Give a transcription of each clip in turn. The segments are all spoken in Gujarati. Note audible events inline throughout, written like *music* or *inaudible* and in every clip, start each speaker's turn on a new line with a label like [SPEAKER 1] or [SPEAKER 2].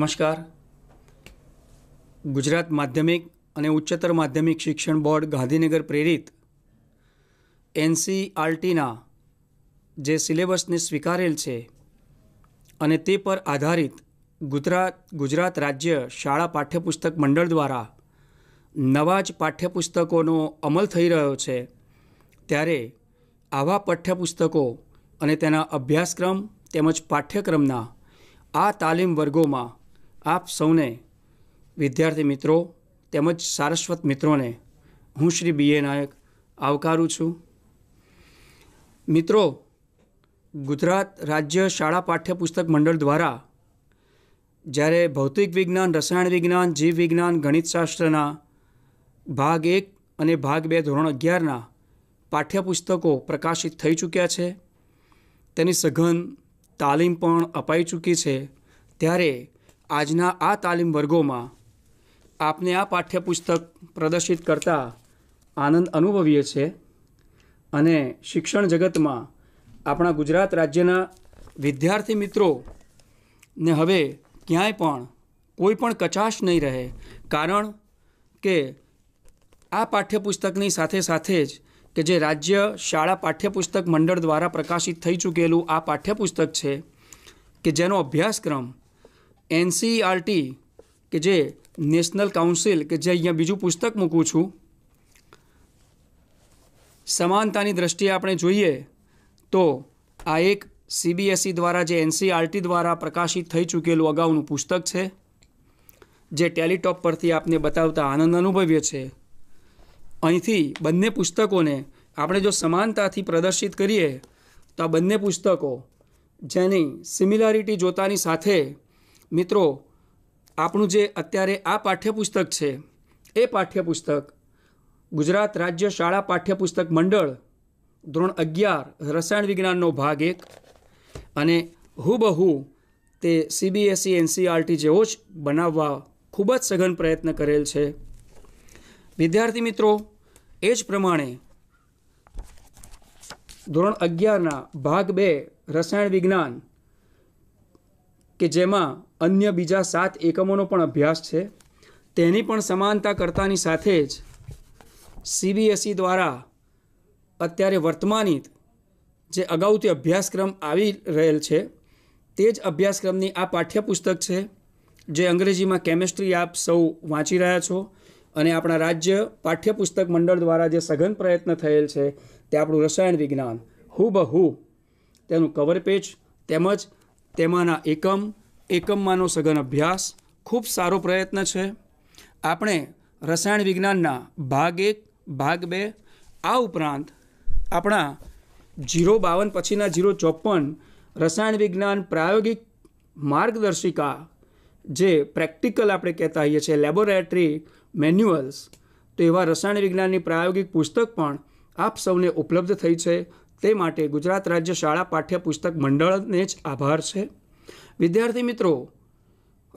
[SPEAKER 1] નમસ્કાર ગુજરાત માધ્યમિક અને ઉચ્ચતર માધ્યમિક શિક્ષણ બોર્ડ ગાંધીનગર પ્રેરિત એનસીઆરટીના જે સિલેબસને સ્વીકારેલ છે અને તે પર આધારિત ગુજરાત ગુજરાત રાજ્ય શાળા પાઠ્યપુસ્તક મંડળ દ્વારા નવા જ પાઠ્યપુસ્તકોનો અમલ થઈ રહ્યો છે ત્યારે આવા પાઠ્યપુસ્તકો અને તેના અભ્યાસક્રમ તેમજ પાઠ્યક્રમના આ તાલીમ વર્ગોમાં આપ સૌને વિદ્યાર્થી મિત્રો તેમજ સારસ્વત મિત્રોને હું શ્રી બી એ નાયક આવકારું છું મિત્રો ગુજરાત રાજ્ય શાળા પાઠ્યપુસ્તક મંડળ દ્વારા જ્યારે ભૌતિક વિજ્ઞાન રસાયણ વિજ્ઞાન જીવ વિજ્ઞાન ગણિતશાસ્ત્રના ભાગ એક અને ભાગ બે ધોરણ અગિયારના પાઠ્યપુસ્તકો પ્રકાશિત થઈ ચૂક્યા છે તેની સઘન તાલીમ પણ અપાઈ ચૂકી છે ત્યારે આજના આ તાલીમ વર્ગોમાં આપને આ પાઠ્યપુસ્તક પ્રદર્શિત કરતા આનંદ અનુભવીએ છીએ અને શિક્ષણ જગતમાં આપણા ગુજરાત રાજ્યના વિદ્યાર્થી મિત્રોને હવે ક્યાંય પણ કોઈ પણ કચાશ નહીં રહે કારણ કે આ પાઠ્યપુસ્તકની સાથે સાથે જ કે જે રાજ્ય શાળા પાઠ્યપુસ્તક મંડળ દ્વારા પ્રકાશિત થઈ ચૂકેલું આ પાઠ્યપુસ્તક છે કે જેનો અભ્યાસક્રમ એનસીઆરટી e કે જે નેશનલ કાઉન્સિલ કે જે અહીંયા બીજું પુસ્તક મૂકું છું સમાનતાની દ્રષ્ટિએ આપણે જોઈએ તો આ એક સીબીએસઈ e દ્વારા જે એનસીઆરટી e દ્વારા પ્રકાશિત થઈ ચૂકેલું અગાઉનું પુસ્તક છે જે ટેલિટોપ પરથી આપને બતાવતા આનંદ અનુભવીએ છે અહીંથી બંને પુસ્તકોને આપણે જો સમાનતાથી પ્રદર્શિત કરીએ તો આ બંને પુસ્તકો જેની સિમિલારિટી જોતાની સાથે મિત્રો આપણું જે અત્યારે આ પાઠ્યપુસ્તક છે એ પાઠ્યપુસ્તક ગુજરાત રાજ્ય શાળા પાઠ્યપુસ્તક મંડળ ધોરણ અગિયાર રસાયણ વિજ્ઞાનનો ભાગ એક અને હુબહુ તે સીબીએસઈ એનસીઆરટી e, e જેવો જ બનાવવા ખૂબ જ સઘન પ્રયત્ન કરેલ છે વિદ્યાર્થી મિત્રો એ જ પ્રમાણે ધોરણ અગિયારના ભાગ બે રસાયણ વિજ્ઞાન કે જેમાં અન્ય બીજા સાત એકમોનો પણ અભ્યાસ છે તેની પણ સમાનતા કરતાની સાથે જ સીબીએસઈ e દ્વારા અત્યારે વર્તમાનિત જે અગાઉથી અભ્યાસક્રમ આવી રહેલ છે તે જ અભ્યાસક્રમની આ પાઠ્યપુસ્તક છે જે અંગ્રેજીમાં કેમેસ્ટ્રી આપ સૌ વાંચી રહ્યા છો અને આપણા રાજ્ય પાઠ્યપુસ્તક મંડળ દ્વારા જે સઘન પ્રયત્ન થયેલ છે તે આપણું રસાયણ વિજ્ઞાન હુ બહુ તેનું કવર પેજ તેમજ તેમાંના એકમ એકમમાંનો સઘન અભ્યાસ ખૂબ સારો પ્રયત્ન છે આપણે રસાયણ વિજ્ઞાનના ભાગ એક ભાગ બે આ ઉપરાંત આપણા જીરો બાવન પછીના જીરો ચોપન રસાયણ વિજ્ઞાન પ્રાયોગિક માર્ગદર્શિકા જે પ્રેક્ટિકલ આપણે કહેતા હોઈએ છીએ લેબોરેટરી મેન્યુઅલ્સ તો એવા રસાયણ વિજ્ઞાનની પ્રાયોગિક પુસ્તક પણ આપ સૌને ઉપલબ્ધ થઈ છે તે માટે ગુજરાત રાજ્ય શાળા પાઠ્યપુસ્તક મંડળને જ આભાર છે વિદ્યાર્થી મિત્રો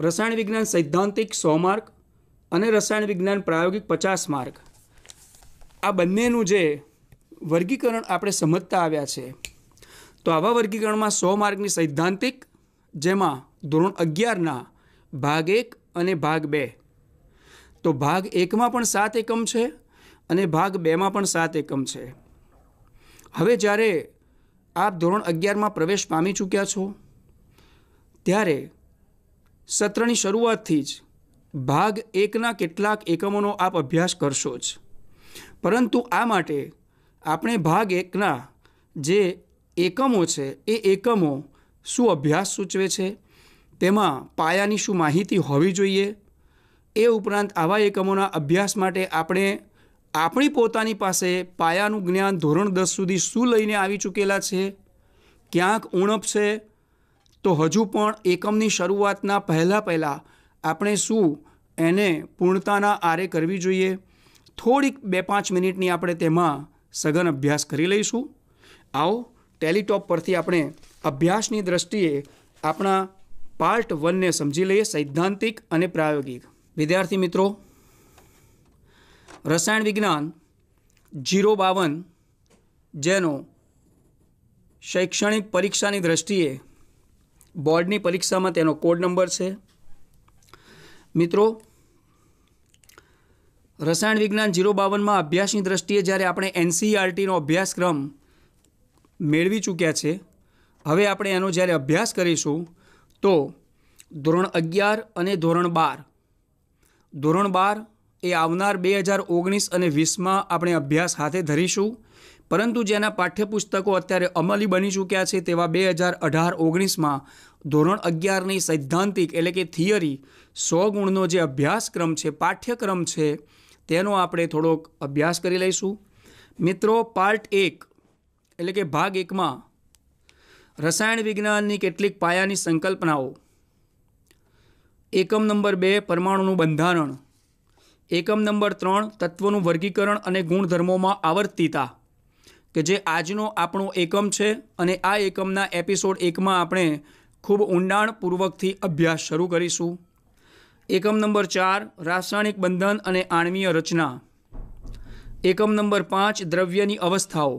[SPEAKER 1] રસાયણ વિજ્ઞાન સૈદ્ધાંતિક સો માર્ક અને રસાયણ વિજ્ઞાન પ્રાયોગિક પચાસ માર્ક આ બંનેનું જે વર્ગીકરણ આપણે સમજતા આવ્યા છે તો આવા વર્ગીકરણમાં સો માર્કની સૈદ્ધાંતિક જેમાં ધોરણ અગિયારના ભાગ એક અને ભાગ બે તો ભાગ એકમાં પણ સાત એકમ છે અને ભાગ બેમાં પણ સાત એકમ છે હવે જ્યારે આપ ધોરણ અગિયારમાં પ્રવેશ પામી ચૂક્યા છો ત્યારે સત્રની શરૂઆતથી જ ભાગ એકના કેટલાક એકમોનો આપ અભ્યાસ કરશો જ પરંતુ આ માટે આપણે ભાગ એકના જે એકમો છે એ એકમો શું અભ્યાસ સૂચવે છે તેમાં પાયાની શું માહિતી હોવી જોઈએ એ ઉપરાંત આવા એકમોના અભ્યાસ માટે આપણે આપણી પોતાની પાસે પાયાનું જ્ઞાન ધોરણ દસ સુધી શું લઈને આવી ચૂકેલા છે ક્યાંક ઉણપ છે તો હજુ પણ એકમની શરૂઆતના પહેલાં પહેલાં આપણે શું એને પૂર્ણતાના આરે કરવી જોઈએ થોડીક બે પાંચ મિનિટની આપણે તેમાં સઘન અભ્યાસ કરી લઈશું આવો ટેલિટોપ પરથી આપણે અભ્યાસની દ્રષ્ટિએ આપણા પાર્ટ વનને સમજી લઈએ સૈદ્ધાંતિક અને પ્રાયોગિક વિદ્યાર્થી મિત્રો રસાયણ વિજ્ઞાન જીરો બાવન જેનો શૈક્ષણિક પરીક્ષાની દ્રષ્ટિએ બોર્ડની પરીક્ષામાં તેનો કોડ નંબર છે મિત્રો રસાયણ વિજ્ઞાન જીરો બાવનમાં અભ્યાસની દ્રષ્ટિએ જ્યારે આપણે એનસીઆરટીનો અભ્યાસક્રમ મેળવી ચૂક્યા છે હવે આપણે એનો જ્યારે અભ્યાસ કરીશું તો ધોરણ અગિયાર અને ધોરણ બાર ધોરણ બાર એ આવનાર બે હજાર ઓગણીસ અને વીસમાં આપણે અભ્યાસ હાથે ધરીશું પરંતુ જેના પાઠ્યપુસ્તકો અત્યારે અમલી બની ચૂક્યા છે તેવા બે હજાર અઢાર ઓગણીસમાં ધોરણ અગિયારની સૈદ્ધાંતિક એટલે કે થિયરી સો ગુણનો જે અભ્યાસક્રમ છે પાઠ્યક્રમ છે તેનો આપણે થોડોક અભ્યાસ કરી લઈશું મિત્રો પાર્ટ એક એટલે કે ભાગ એકમાં રસાયણ વિજ્ઞાનની કેટલીક પાયાની સંકલ્પનાઓ એકમ નંબર બે પરમાણુનું બંધારણ એકમ નંબર ત્રણ તત્વોનું વર્ગીકરણ અને ગુણધર્મોમાં આવર્તિતા કે જે આજનો આપણો એકમ છે અને આ એકમના એપિસોડ એકમાં આપણે ખૂબ ઊંડાણપૂર્વકથી અભ્યાસ શરૂ કરીશું એકમ નંબર ચાર રાસાયણિક બંધન અને આણ્વીય રચના એકમ નંબર પાંચ દ્રવ્યની અવસ્થાઓ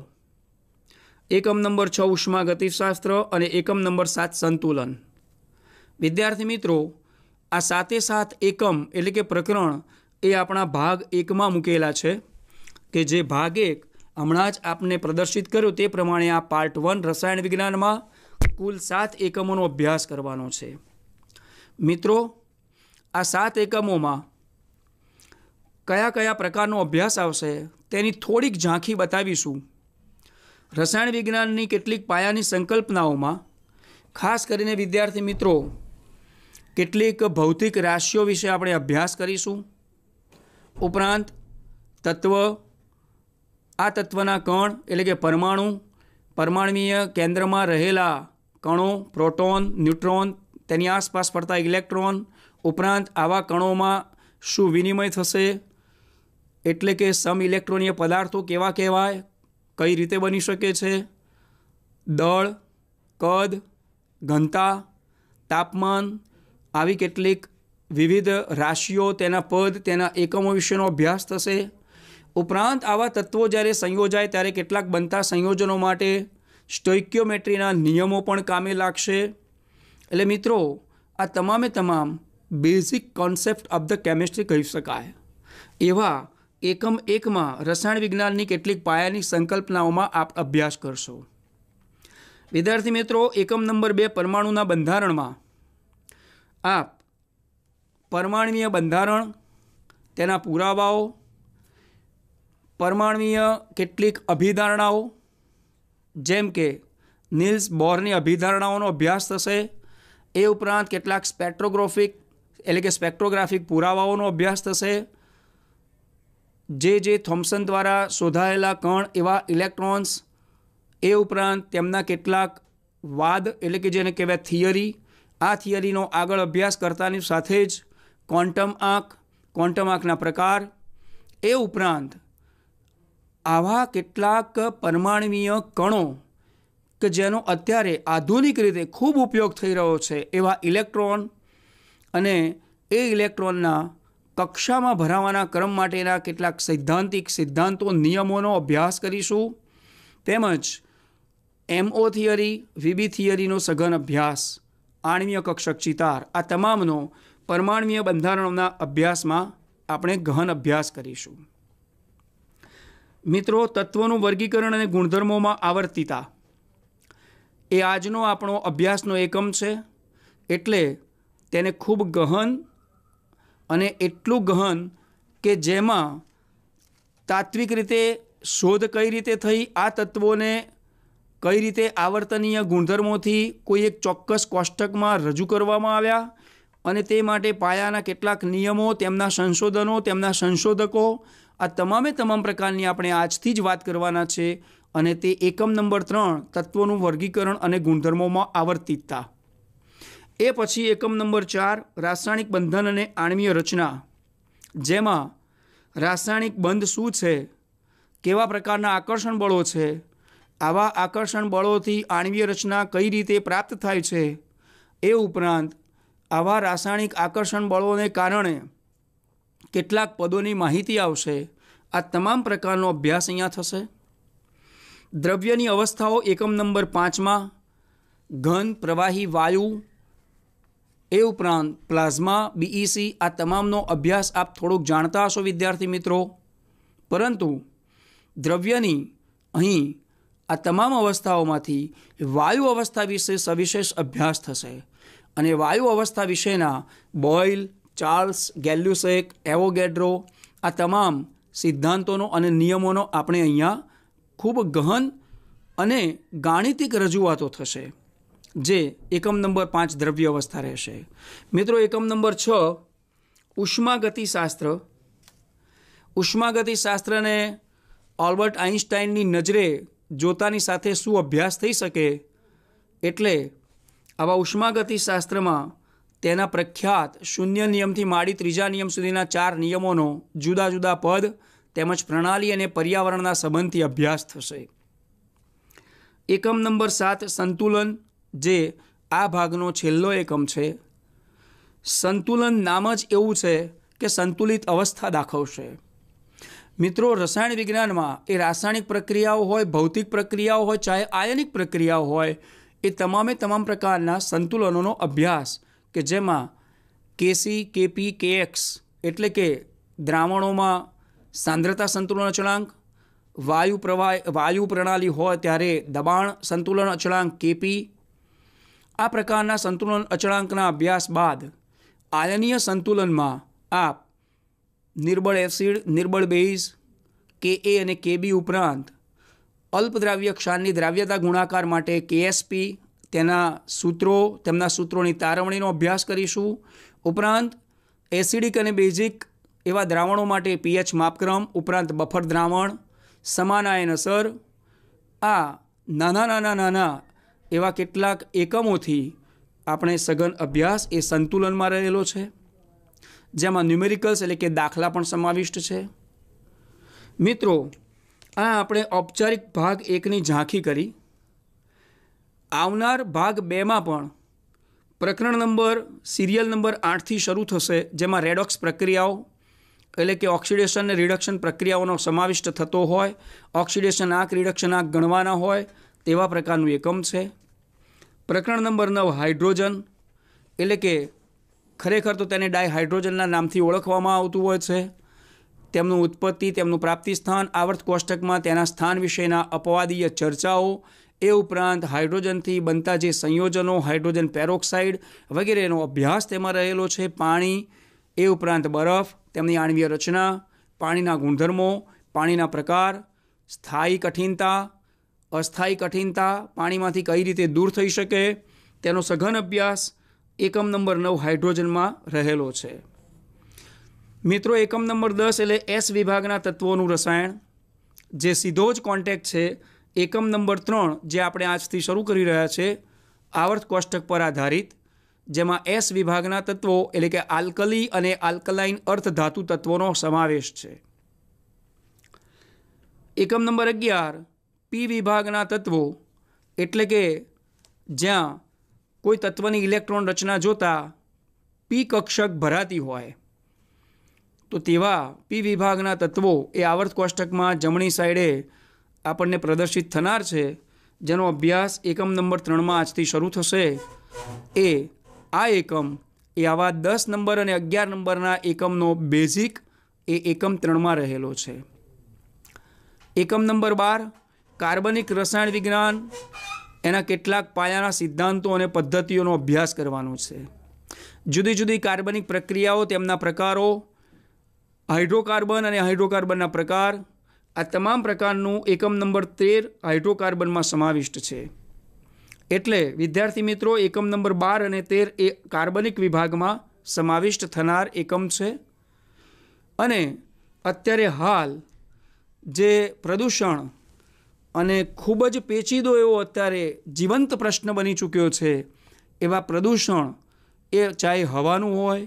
[SPEAKER 1] એકમ નંબર છ ઉષ્મા ગતિશાસ્ત્ર અને એકમ નંબર સાત સંતુલન વિદ્યાર્થી મિત્રો આ સાતે સાત એકમ એટલે કે પ્રકરણ એ આપણા ભાગ એકમાં મૂકેલા છે કે જે ભાગ એક હમણાં જ આપને પ્રદર્શિત કર્યું તે પ્રમાણે આ પાર્ટ વન રસાયણ વિજ્ઞાનમાં કુલ સાત એકમોનો અભ્યાસ કરવાનો છે મિત્રો આ સાત એકમોમાં કયા કયા પ્રકારનો અભ્યાસ આવશે તેની થોડીક ઝાંખી બતાવીશું રસાયણ વિજ્ઞાનની કેટલીક પાયાની સંકલ્પનાઓમાં ખાસ કરીને વિદ્યાર્થી મિત્રો કેટલીક ભૌતિક રાશિઓ વિશે આપણે અભ્યાસ કરીશું ઉપરાંત તત્વ આ તત્વના કણ એટલે કે પરમાણુ પરમાણવીય કેન્દ્રમાં રહેલા કણો પ્રોટોન ન્યુટ્રોન તેની આસપાસ ફરતા ઇલેક્ટ્રોન ઉપરાંત આવા કણોમાં શું વિનિમય થશે એટલે કે સમ ઇલેક્ટ્રોનીય પદાર્થો કેવા કહેવાય કઈ રીતે બની શકે છે દળ કદ ઘનતા તાપમાન આવી કેટલીક વિવિધ રાશિઓ તેના પદ તેના એકમો વિશેનો અભ્યાસ થશે ઉપરાંત આવા તત્વો જ્યારે સંયોજાય ત્યારે કેટલાક બનતા સંયોજનો માટે સ્ટોઇક્યોમેટ્રીના નિયમો પણ કામે લાગશે એટલે મિત્રો આ તમામે તમામ basic concept of the chemistry કહી શકાય એવા એકમ એકમાં રસાયણ વિજ્ઞાનની કેટલીક પાયાની સંકલ્પનાઓમાં આપ અભ્યાસ કરશો વિદ્યાર્થી મિત્રો એકમ નંબર બે પરમાણુના બંધારણમાં આપ પરમાણુય બંધારણ તેના પુરાવાઓ પરમાણવીય કેટલીક અભિધારણાઓ જેમ કે નિલ્સ બોરની અભિધારણાઓનો અભ્યાસ થશે એ ઉપરાંત કેટલાક સ્પેક્ટ્રોગ્રાફિક એટલે કે સ્પેક્ટ્રોગ્રાફિક પુરાવાઓનો અભ્યાસ થશે જે જે થોમ્સન દ્વારા શોધાયેલા કણ એવા ઇલેક્ટ્રોન્સ એ ઉપરાંત તેમના કેટલાક વાદ એટલે કે જેને કહેવાય થિયરી આ થિયરીનો આગળ અભ્યાસ કરતાની સાથે જ ક્વોન્ટમ આંક ક્વોન્ટમ આંકના પ્રકાર એ ઉપરાંત આવા કેટલાક પરમાણવીય કણો કે જેનો અત્યારે આધુનિક રીતે ખૂબ ઉપયોગ થઈ રહ્યો છે એવા ઇલેક્ટ્રોન અને એ ઇલેક્ટ્રોનના કક્ષામાં ભરાવાના ક્રમ માટેના કેટલાક સૈદ્ધાંતિક સિદ્ધાંતો નિયમોનો અભ્યાસ કરીશું તેમજ એમઓ થિયરી વીબી થિયરીનો સઘન અભ્યાસ આણવીય કક્ષક ચિતાર આ તમામનો પરમાણવીય બંધારણોના અભ્યાસમાં આપણે ગહન અભ્યાસ કરીશું મિત્રો તત્વોનું વર્ગીકરણ અને ગુણધર્મોમાં આવર્તિતા એ આજનો આપણો અભ્યાસનો એકમ છે એટલે તેને ખૂબ ગહન અને એટલું ગહન કે જેમાં તાત્વિક રીતે શોધ કઈ રીતે થઈ આ તત્વોને કઈ રીતે આવર્તનીય ગુણધર્મોથી કોઈ એક ચોક્કસ કોષ્ટકમાં રજૂ કરવામાં આવ્યા અને તે માટે પાયાના કેટલાક નિયમો તેમના સંશોધનો તેમના સંશોધકો આ તમામે તમામ પ્રકારની આપણે આજથી જ વાત કરવાના છે અને તે એકમ નંબર ત્રણ તત્વોનું વર્ગીકરણ અને ગુણધર્મોમાં આવર્તિતતા એ પછી એકમ નંબર ચાર રાસાયણિક બંધન અને આણ્વીય રચના જેમાં રાસાયણિક બંધ શું છે કેવા પ્રકારના આકર્ષણ બળો છે આવા આકર્ષણ બળોથી આણ્વીય રચના કઈ રીતે પ્રાપ્ત થાય છે એ ઉપરાંત આવા રાસાયણિક આકર્ષણ બળોને કારણે કેટલાક પદોની માહિતી આવશે આ તમામ પ્રકારનો અભ્યાસ અહીંયા થશે દ્રવ્યની અવસ્થાઓ એકમ નંબર પાંચમાં ઘન પ્રવાહી વાયુ એ ઉપરાંત પ્લાઝમા બીઈસી e આ તમામનો અભ્યાસ આપ થોડોક જાણતા હશો વિદ્યાર્થી મિત્રો પરંતુ દ્રવ્યની અહીં આ તમામ અવસ્થાઓમાંથી વાયુ અવસ્થા વિશે સવિશેષ અભ્યાસ થશે અને વાયુ અવસ્થા વિશેના બોઇલ ચાર્લ્સ ગેલ્યુસેક એવોગેડ્રો આ તમામ સિદ્ધાંતોનો અને નિયમોનો આપણે અહીંયા ખૂબ ગહન અને ગાણિતિક રજૂઆતો થશે જે એકમ નંબર પાંચ દ્રવ્ય અવસ્થા રહેશે મિત્રો એકમ નંબર છ ઉષ્માગતિશાસ્ત્ર ઉષ્માગતિશાસ્ત્રને ઓલ્બર્ટ આઇન્સ્ટાઇનની નજરે જોતાની સાથે શું અભ્યાસ થઈ શકે એટલે આવા ઉષ્માગતિશાસ્ત્રમાં તેના પ્રખ્યાત શૂન્ય નિયમથી માડી ત્રીજા નિયમ સુધીના ચાર નિયમોનો જુદા જુદા પદ તેમજ પ્રણાલી અને પર્યાવરણના સંબંધથી અભ્યાસ થશે એકમ નંબર સાત સંતુલન જે આ ભાગનો છેલ્લો એકમ છે સંતુલન નામ જ એવું છે કે સંતુલિત અવસ્થા દાખવશે મિત્રો રસાયણ વિજ્ઞાનમાં એ રાસાયણિક પ્રક્રિયાઓ હોય ભૌતિક પ્રક્રિયાઓ હોય ચાહે આયનિક પ્રક્રિયાઓ હોય એ તમામે તમામ પ્રકારના સંતુલનોનો અભ્યાસ કે જેમાં કેસી કેપી કેએક્સ એટલે કે દ્રાવણોમાં સાંદ્રતા સંતુલન અચળાંક વાયુ પ્રવાહ વાયુ પ્રણાલી હોય ત્યારે દબાણ સંતુલન અચળાંક કેપી આ પ્રકારના સંતુલન અચળાંકના અભ્યાસ બાદ આયનીય સંતુલનમાં આ નિર્બળ એસિડ નિર્બળ બેઝ કે એ અને કેબી ઉપરાંત અલ્પદ્રાવ્ય ક્ષારની દ્રાવ્યતા ગુણાકાર માટે કેએસપી તેના સૂત્રો તેમના સૂત્રોની તારવણીનો અભ્યાસ કરીશું ઉપરાંત એસિડિક અને બેઝિક એવા દ્રાવણો માટે પીએચ માપક્રમ ઉપરાંત બફર દ્રાવણ સમાનાયન અસર આ નાના નાના નાના એવા કેટલાક એકમોથી આપણે સઘન અભ્યાસ એ સંતુલનમાં રહેલો છે જેમાં ન્યુમેરિકલ્સ એટલે કે દાખલા પણ સમાવિષ્ટ છે મિત્રો આ આપણે ઔપચારિક ભાગ એકની ઝાંખી કરી આવનાર ભાગ બેમાં પણ પ્રકરણ નંબર સિરિયલ નંબર આઠથી શરૂ થશે જેમાં રેડોક્સ પ્રક્રિયાઓ એટલે કે ઓક્સિડેશન અને રિડક્શન પ્રક્રિયાઓનો સમાવિષ્ટ થતો હોય ઓક્સિડેશન આંક રિડક્શન આંક ગણવાના હોય તેવા પ્રકારનું એકમ છે પ્રકરણ નંબર નવ હાઇડ્રોજન એટલે કે ખરેખર તો તેને ડાયહાઇડ્રોજનના નામથી ઓળખવામાં આવતું હોય છે તેમનું ઉત્પત્તિ તેમનું પ્રાપ્તિ સ્થાન આવર્ત કોષ્ટકમાં તેના સ્થાન વિશેના અપવાદીય ચર્ચાઓ એ ઉપરાંત હાઇડ્રોજનથી બનતા જે સંયોજનો હાઇડ્રોજન પેરોક્સાઇડ વગેરેનો અભ્યાસ તેમાં રહેલો છે પાણી એ ઉપરાંત બરફ તેમની આણવીય રચના પાણીના ગુણધર્મો પાણીના પ્રકાર સ્થાયી કઠિનતા અસ્થાયી કઠિનતા પાણીમાંથી કઈ રીતે દૂર થઈ શકે તેનો સઘન અભ્યાસ એકમ નંબર નવ હાઇડ્રોજનમાં રહેલો છે મિત્રો એકમ નંબર દસ એટલે એસ વિભાગના તત્વોનું રસાયણ જે સીધો જ કોન્ટેક્ટ છે એકમ નંબર ત્રણ જે આપણે આજથી શરૂ કરી રહ્યા છે આવર્ત કોષ્ટક પર આધારિત જેમાં એસ વિભાગના તત્વો એટલે કે આલ્કલી અને આલ્કલાઇન અર્થ ધાતુ તત્વોનો સમાવેશ છે એકમ નંબર અગિયાર પી વિભાગના તત્વો એટલે કે જ્યાં કોઈ તત્વની ઇલેક્ટ્રોન રચના જોતાં પી કક્ષક ભરાતી હોય તો તેવા પી વિભાગના તત્વો એ આવર્ત કોષ્ટકમાં જમણી સાઈડે આપણને પ્રદર્શિત થનાર છે જેનો અભ્યાસ એકમ નંબર ત્રણમાં આજથી શરૂ થશે એ આ એકમ એ આવા દસ નંબર અને અગિયાર નંબરના એકમનો બેઝિક એ એકમ ત્રણમાં રહેલો છે એકમ નંબર બાર કાર્બનિક રસાયણ વિજ્ઞાન એના કેટલાક પાયાના સિદ્ધાંતો અને પદ્ધતિઓનો અભ્યાસ કરવાનો છે જુદી જુદી કાર્બનિક પ્રક્રિયાઓ તેમના પ્રકારો હાઇડ્રોકાર્બન અને હાઇડ્રોકાર્બનના પ્રકાર આ તમામ પ્રકારનું એકમ નંબર તેર હાઇડ્રોકાર્બનમાં સમાવિષ્ટ છે એટલે વિદ્યાર્થી મિત્રો એકમ નંબર બાર અને તેર એ કાર્બનિક વિભાગમાં સમાવિષ્ટ થનાર એકમ છે અને અત્યારે હાલ જે પ્રદૂષણ અને ખૂબ જ પેચીદો એવો અત્યારે જીવંત પ્રશ્ન બની ચૂક્યો છે એવા પ્રદૂષણ એ ચાહે હવાનું હોય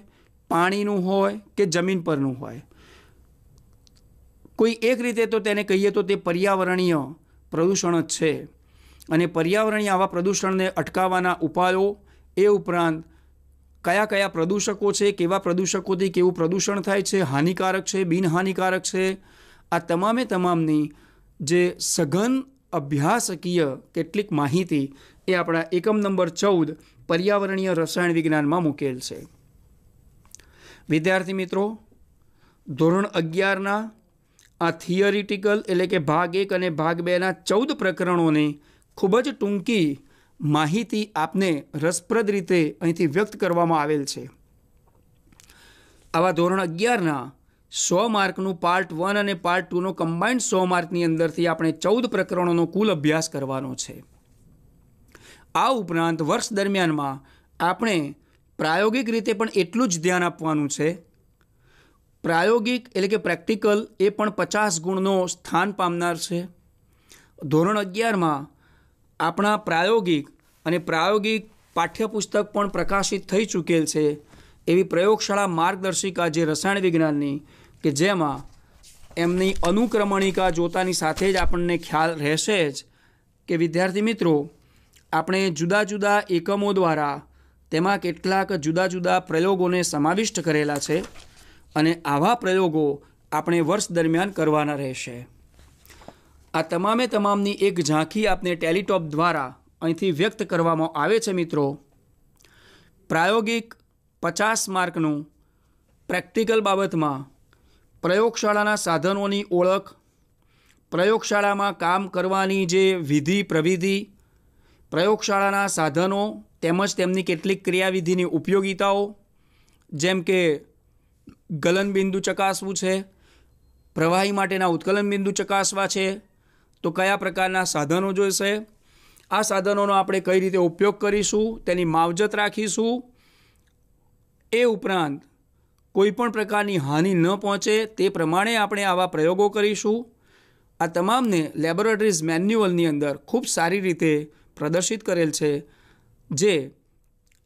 [SPEAKER 1] પાણીનું હોય કે જમીન પરનું હોય કોઈ એક રીતે તો તેને કહીએ તો તે પર્યાવરણીય પ્રદૂષણ જ છે અને પર્યાવરણીય આવા પ્રદૂષણને અટકાવવાના ઉપાયો એ ઉપરાંત કયા કયા પ્રદૂષકો છે કેવા પ્રદૂષકોથી કેવું પ્રદૂષણ થાય છે હાનિકારક છે બિનહાનિકારક છે આ તમામે તમામની જે સઘન અભ્યાસકીય કેટલીક માહિતી એ આપણા એકમ નંબર ચૌદ પર્યાવરણીય રસાયણ વિજ્ઞાનમાં મૂકેલ છે વિદ્યાર્થી મિત્રો ધોરણ અગિયારના આ થિયરિટિકલ એટલે કે ભાગ એક અને ભાગ બેના ચૌદ પ્રકરણોની ખૂબ જ ટૂંકી માહિતી આપને રસપ્રદ રીતે અહીંથી વ્યક્ત કરવામાં આવેલ છે આવા ધોરણ અગિયારના સો માર્કનું પાર્ટ વન અને પાર્ટ ટુનો કમ્બાઇન્ડ સો માર્કની અંદરથી આપણે ચૌદ પ્રકરણોનો કુલ અભ્યાસ કરવાનો છે આ ઉપરાંત વર્ષ દરમિયાનમાં આપણે પ્રાયોગિક રીતે પણ એટલું જ ધ્યાન આપવાનું છે પ્રાયોગિક એટલે કે પ્રેક્ટિકલ એ પણ પચાસ ગુણનો સ્થાન પામનાર છે ધોરણ અગિયારમાં આપણા પ્રાયોગિક અને પ્રાયોગિક પાઠ્યપુસ્તક પણ પ્રકાશિત થઈ ચૂકેલ છે એવી પ્રયોગશાળા માર્ગદર્શિકા જે રસાયણ વિજ્ઞાનની કે જેમાં એમની અનુક્રમણિકા જોતાની સાથે જ આપણને ખ્યાલ રહેશે જ કે વિદ્યાર્થી મિત્રો આપણે જુદા જુદા એકમો દ્વારા તેમાં કેટલાક જુદા જુદા પ્રયોગોને સમાવિષ્ટ કરેલા છે અને આવા પ્રયોગો આપણે વર્ષ દરમિયાન કરવાના રહેશે આ તમામે તમામની એક ઝાંખી આપને ટેલિટોપ દ્વારા અહીંથી વ્યક્ત કરવામાં આવે છે મિત્રો પ્રાયોગિક પચાસ માર્કનું પ્રેક્ટિકલ બાબતમાં પ્રયોગશાળાના સાધનોની ઓળખ પ્રયોગશાળામાં કામ કરવાની જે વિધિ પ્રવિધિ પ્રયોગશાળાના સાધનો તેમજ તેમની કેટલીક ક્રિયાવિધિની ઉપયોગિતાઓ જેમ કે ગલનબિંદુ ચકાસવું છે પ્રવાહી માટેના ઉત્કલન બિંદુ ચકાસવા છે તો કયા પ્રકારના સાધનો જોઈશે આ સાધનોનો આપણે કઈ રીતે ઉપયોગ કરીશું તેની માવજત રાખીશું એ ઉપરાંત કોઈપણ પ્રકારની હાનિ ન પહોંચે તે પ્રમાણે આપણે આવા પ્રયોગો કરીશું આ તમામને લેબોરેટરીઝ મેન્યુઅલની અંદર ખૂબ સારી રીતે પ્રદર્શિત કરેલ છે જે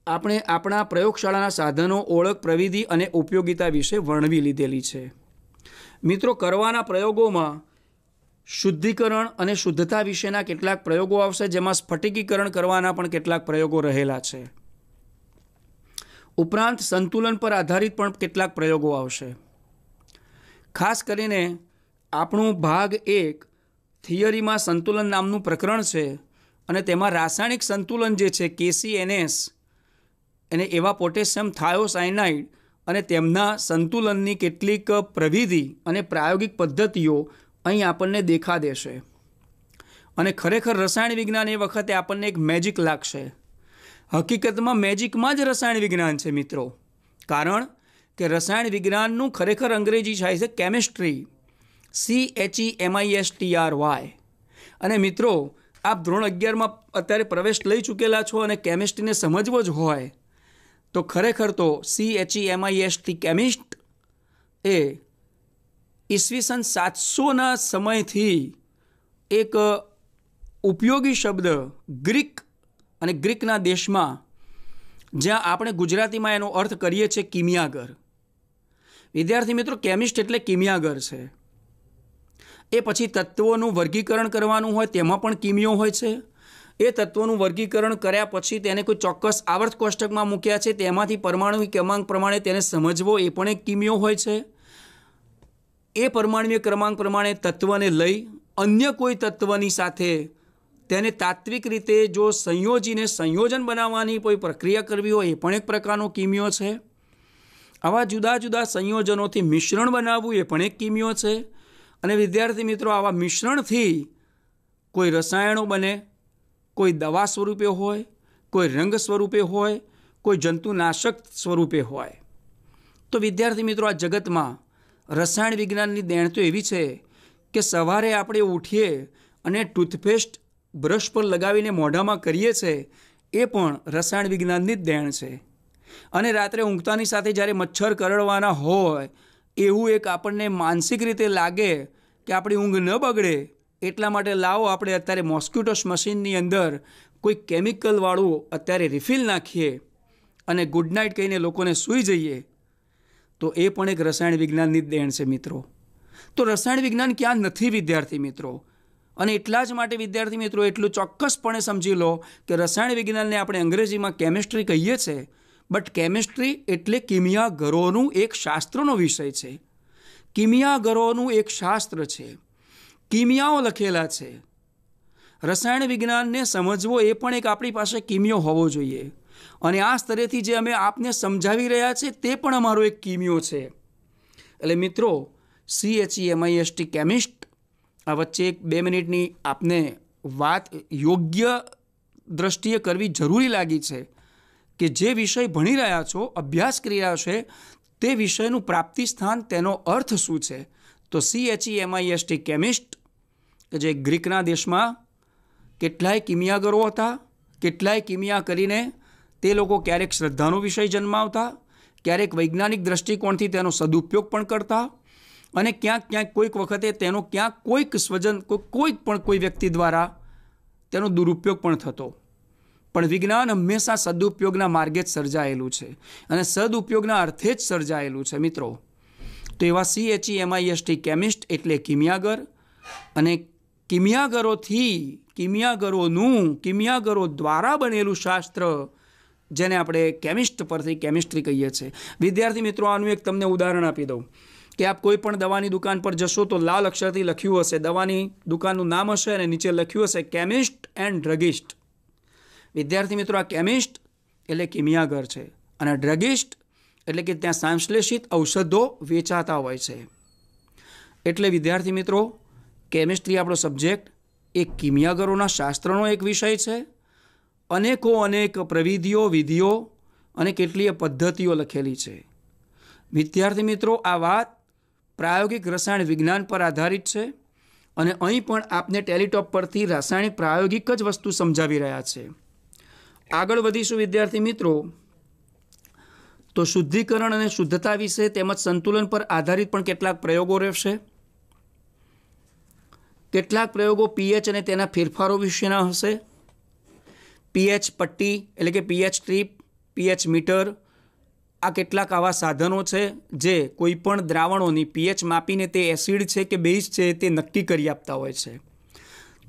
[SPEAKER 1] આપણે આપણા પ્રયોગશાળાના સાધનો ઓળખ પ્રવિધિ અને ઉપયોગિતા વિશે વર્ણવી લીધેલી છે મિત્રો કરવાના પ્રયોગોમાં શુદ્ધિકરણ અને શુદ્ધતા વિશેના કેટલાક પ્રયોગો આવશે જેમાં સ્ફટિકીકરણ કરવાના પણ કેટલાક પ્રયોગો રહેલા છે ઉપરાંત સંતુલન પર આધારિત પણ કેટલાક પ્રયોગો આવશે ખાસ કરીને આપણું ભાગ એક થિયરીમાં સંતુલન નામનું પ્રકરણ છે અને તેમાં રાસાયણિક સંતુલન જે છે કેસીએનએસ અને એવા પોટેશિયમ થાયોસાયનાઇડ અને તેમના સંતુલનની કેટલીક પ્રવિધિ અને પ્રાયોગિક પદ્ધતિઓ અહીં આપણને દેખા દેશે અને ખરેખર રસાયણ વિજ્ઞાન એ વખતે આપણને એક મેજિક લાગશે હકીકતમાં મેજિકમાં જ રસાયણ વિજ્ઞાન છે મિત્રો કારણ કે રસાયણ વિજ્ઞાનનું ખરેખર અંગ્રેજી થાય છે chemistry C H E M I S T R Y અને મિત્રો આપ ધોરણ અગિયારમાં અત્યારે પ્રવેશ લઈ ચૂકેલા છો અને કેમિસ્ટ્રીને સમજવો જ હોય તો ખરેખર તો C H E M I S T chemist એ ઈસવીસન સાતસોના સમયથી એક ઉપયોગી શબ્દ ગ્રીક અને ગ્રીકના દેશમાં જ્યાં આપણે ગુજરાતીમાં એનો અર્થ કરીએ છીએ કિમિયાગર વિદ્યાર્થી મિત્રો કેમિસ્ટ એટલે કિમિયાગર છે એ પછી તત્વોનું વર્ગીકરણ કરવાનું હોય તેમાં પણ કિમિયો હોય છે એ તત્વોનું વર્ગીકરણ કર્યા પછી તેને કોઈ ચોક્કસ આવર્ત કોષ્ટકમાં મૂક્યા છે તેમાંથી પરમાણુ ક્રમાંક પ્રમાણે તેને સમજવો એ પણ એક કિમિયો હોય છે એ પરમાણુય ક્રમાંક પ્રમાણે તત્વને લઈ અન્ય કોઈ તત્વની સાથે તેને તાત્વિક રીતે જો સંયોજીને સંયોજન બનાવવાની કોઈ પ્રક્રિયા કરવી હોય એ પણ એક પ્રકારનો કિમિયો છે આવા જુદા જુદા સંયોજનોથી મિશ્રણ બનાવવું એ પણ એક કિમિયો છે અને વિદ્યાર્થી મિત્રો આવા મિશ્રણથી કોઈ રસાયણો બને કોઈ દવા સ્વરૂપે હોય કોઈ રંગ સ્વરૂપે હોય કોઈ જંતુનાશક સ્વરૂપે હોય તો વિદ્યાર્થી મિત્રો આ જગતમાં રસાયણ વિજ્ઞાનની દેણ તો એવી છે કે સવારે આપણે ઉઠીએ અને ટૂથપેસ્ટ બ્રશ પર લગાવીને મોઢામાં કરીએ છીએ એ પણ રસાયણ વિજ્ઞાનની જ દેણ છે અને રાત્રે ઊંઘતાની સાથે જ્યારે મચ્છર કરડવાના હોય એવું એક આપણને માનસિક રીતે લાગે કે આપણી ઊંઘ ન બગડે એટલા માટે લાવો આપણે અત્યારે મોસ્ક્યુટોસ મશીનની અંદર કોઈ કેમિકલવાળું અત્યારે રિફિલ નાખીએ અને ગુડ નાઇટ કહીને લોકોને સૂઈ જઈએ તો એ પણ એક રસાયણ વિજ્ઞાનની જ દેણ છે મિત્રો તો રસાયણ વિજ્ઞાન ક્યાં નથી વિદ્યાર્થી મિત્રો અને એટલા જ માટે વિદ્યાર્થી મિત્રો એટલું ચોક્કસપણે સમજી લો કે રસાયણ વિજ્ઞાનને આપણે અંગ્રેજીમાં કેમિસ્ટ્રી કહીએ છીએ બટ કેમિસ્ટ્રી એટલે કિમિયા કિમિયાગરોનું એક શાસ્ત્રનો વિષય છે કિમિયા કિમિયાગરોનું એક શાસ્ત્ર છે કિમિયાઓ લખેલા છે રસાયણ વિજ્ઞાનને સમજવો એ પણ એક આપણી પાસે કિમિયો હોવો જોઈએ અને આ સ્તરેથી જે અમે આપને સમજાવી રહ્યા છે તે પણ અમારો એક કિમિયો છે એટલે મિત્રો C H E T chemist આ વચ્ચે એક બે મિનિટની આપને વાત યોગ્ય દ્રષ્ટિએ કરવી જરૂરી લાગી છે કે જે વિષય ભણી રહ્યા છો અભ્યાસ કરી રહ્યા છે તે વિષયનું પ્રાપ્તિ સ્થાન તેનો અર્થ શું છે તો C H E M I S T chemist કે જે ગ્રીકના દેશમાં કેટલાય કિમિયાગરો હતા કેટલાય કિમિયા કરીને તે લોકો ક્યારેક શ્રદ્ધાનો વિષય જન્માવતા ક્યારેક વૈજ્ઞાનિક દ્રષ્ટિકોણથી તેનો સદુપયોગ પણ કરતા અને ક્યાંક ક્યાંક કોઈક વખતે તેનો ક્યાંક કોઈક સ્વજન કોઈક પણ કોઈ વ્યક્તિ દ્વારા તેનો દુરુપયોગ પણ થતો પણ વિજ્ઞાન હંમેશા સદુપયોગના માર્ગે જ સર્જાયેલું છે અને સદુપયોગના અર્થે જ સર્જાયેલું છે મિત્રો તો એવા C H E M I S T chemist એટલે કિમિયાગર અને કિમિયાગરોથી કિમિયાગરોનું કિમિયાગરો દ્વારા બનેલું શાસ્ત્ર જેને આપણે કેમિસ્ટ પરથી કેમિસ્ટ્રી કહીએ છીએ વિદ્યાર્થી મિત્રો આનું એક તમને ઉદાહરણ આપી દઉં કે આપ કોઈ પણ દવાની દુકાન પર જશો તો લાલ અક્ષરથી લખ્યું હશે દવાની દુકાનનું નામ હશે અને નીચે લખ્યું હશે કેમિસ્ટ એન્ડ ડ્રગિસ્ટ વિદ્યાર્થી મિત્રો આ કેમિસ્ટ એટલે કિમિયાગર છે અને ડ્રગિસ્ટ એટલે કે ત્યાં સંશ્લેષિત ઔષધો વેચાતા હોય છે એટલે વિદ્યાર્થી મિત્રો કેમિસ્ટ્રી આપણો સબ્જેક્ટ એ કિમિયાગરોના શાસ્ત્રનો એક વિષય છે અનેકો અનેક પ્રવિધિઓ વિધિઓ અને કેટલીય પદ્ધતિઓ લખેલી છે વિદ્યાર્થી મિત્રો આ વાત પ્રાયોગિક રસાયણ વિજ્ઞાન પર આધારિત છે અને અહીં પણ આપને ટેલિટોપ પરથી રાસાયણિક પ્રાયોગિક જ વસ્તુ સમજાવી રહ્યા છે આગળ વધીશું વિદ્યાર્થી મિત્રો તો શુદ્ધિકરણ અને શુદ્ધતા વિશે તેમજ સંતુલન પર આધારિત પણ કેટલાક પ્રયોગો રહેશે કેટલાક પ્રયોગો પીએચ અને તેના ફેરફારો વિશેના હશે પીએચ પટ્ટી એટલે કે પીએચ ટ્રીપ પીએચ મીટર આ કેટલાક આવા સાધનો છે જે કોઈપણ દ્રાવણોની પીએચ માપીને તે એસિડ છે કે બેઝ છે તે નક્કી કરી આપતા હોય છે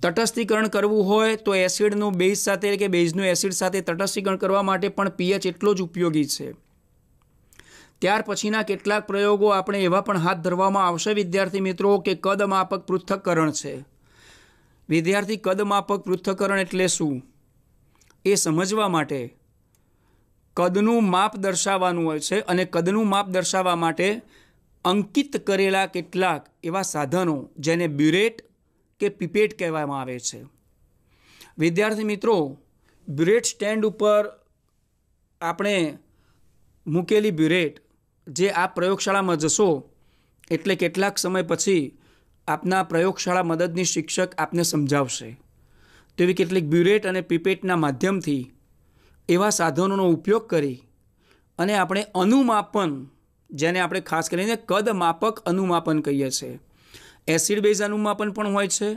[SPEAKER 1] તટસ્થીકરણ કરવું હોય તો એસિડનું બેઝ સાથે કે બેઝનું એસિડ સાથે તટસ્થીકરણ કરવા માટે પણ પીએચ એટલો જ ઉપયોગી છે ત્યાર પછીના કેટલાક પ્રયોગો આપણે એવા પણ હાથ ધરવામાં આવશે વિદ્યાર્થી મિત્રો કે કદમાપક પૃથ્થકરણ છે વિદ્યાર્થી કદમાપક પૃથ્થકરણ એટલે શું એ સમજવા માટે કદનું માપ દર્શાવવાનું હોય છે અને કદનું માપ દર્શાવવા માટે અંકિત કરેલા કેટલાક એવા સાધનો જેને બ્યુરેટ કે પીપેટ કહેવામાં આવે છે વિદ્યાર્થી મિત્રો બ્યુરેટ સ્ટેન્ડ ઉપર આપણે મૂકેલી બ્યુરેટ જે આ પ્રયોગશાળામાં જશો એટલે કેટલાક સમય પછી આપના પ્રયોગશાળા મદદની શિક્ષક આપને સમજાવશે તેવી કેટલીક બ્યુરેટ અને પીપેટના માધ્યમથી એવા સાધનોનો ઉપયોગ કરી અને આપણે અનુમાપન જેને આપણે ખાસ કરીને કદ માપક અનુમાપન કહીએ છીએ એસિડ બેઝ અનુમાપન પણ હોય છે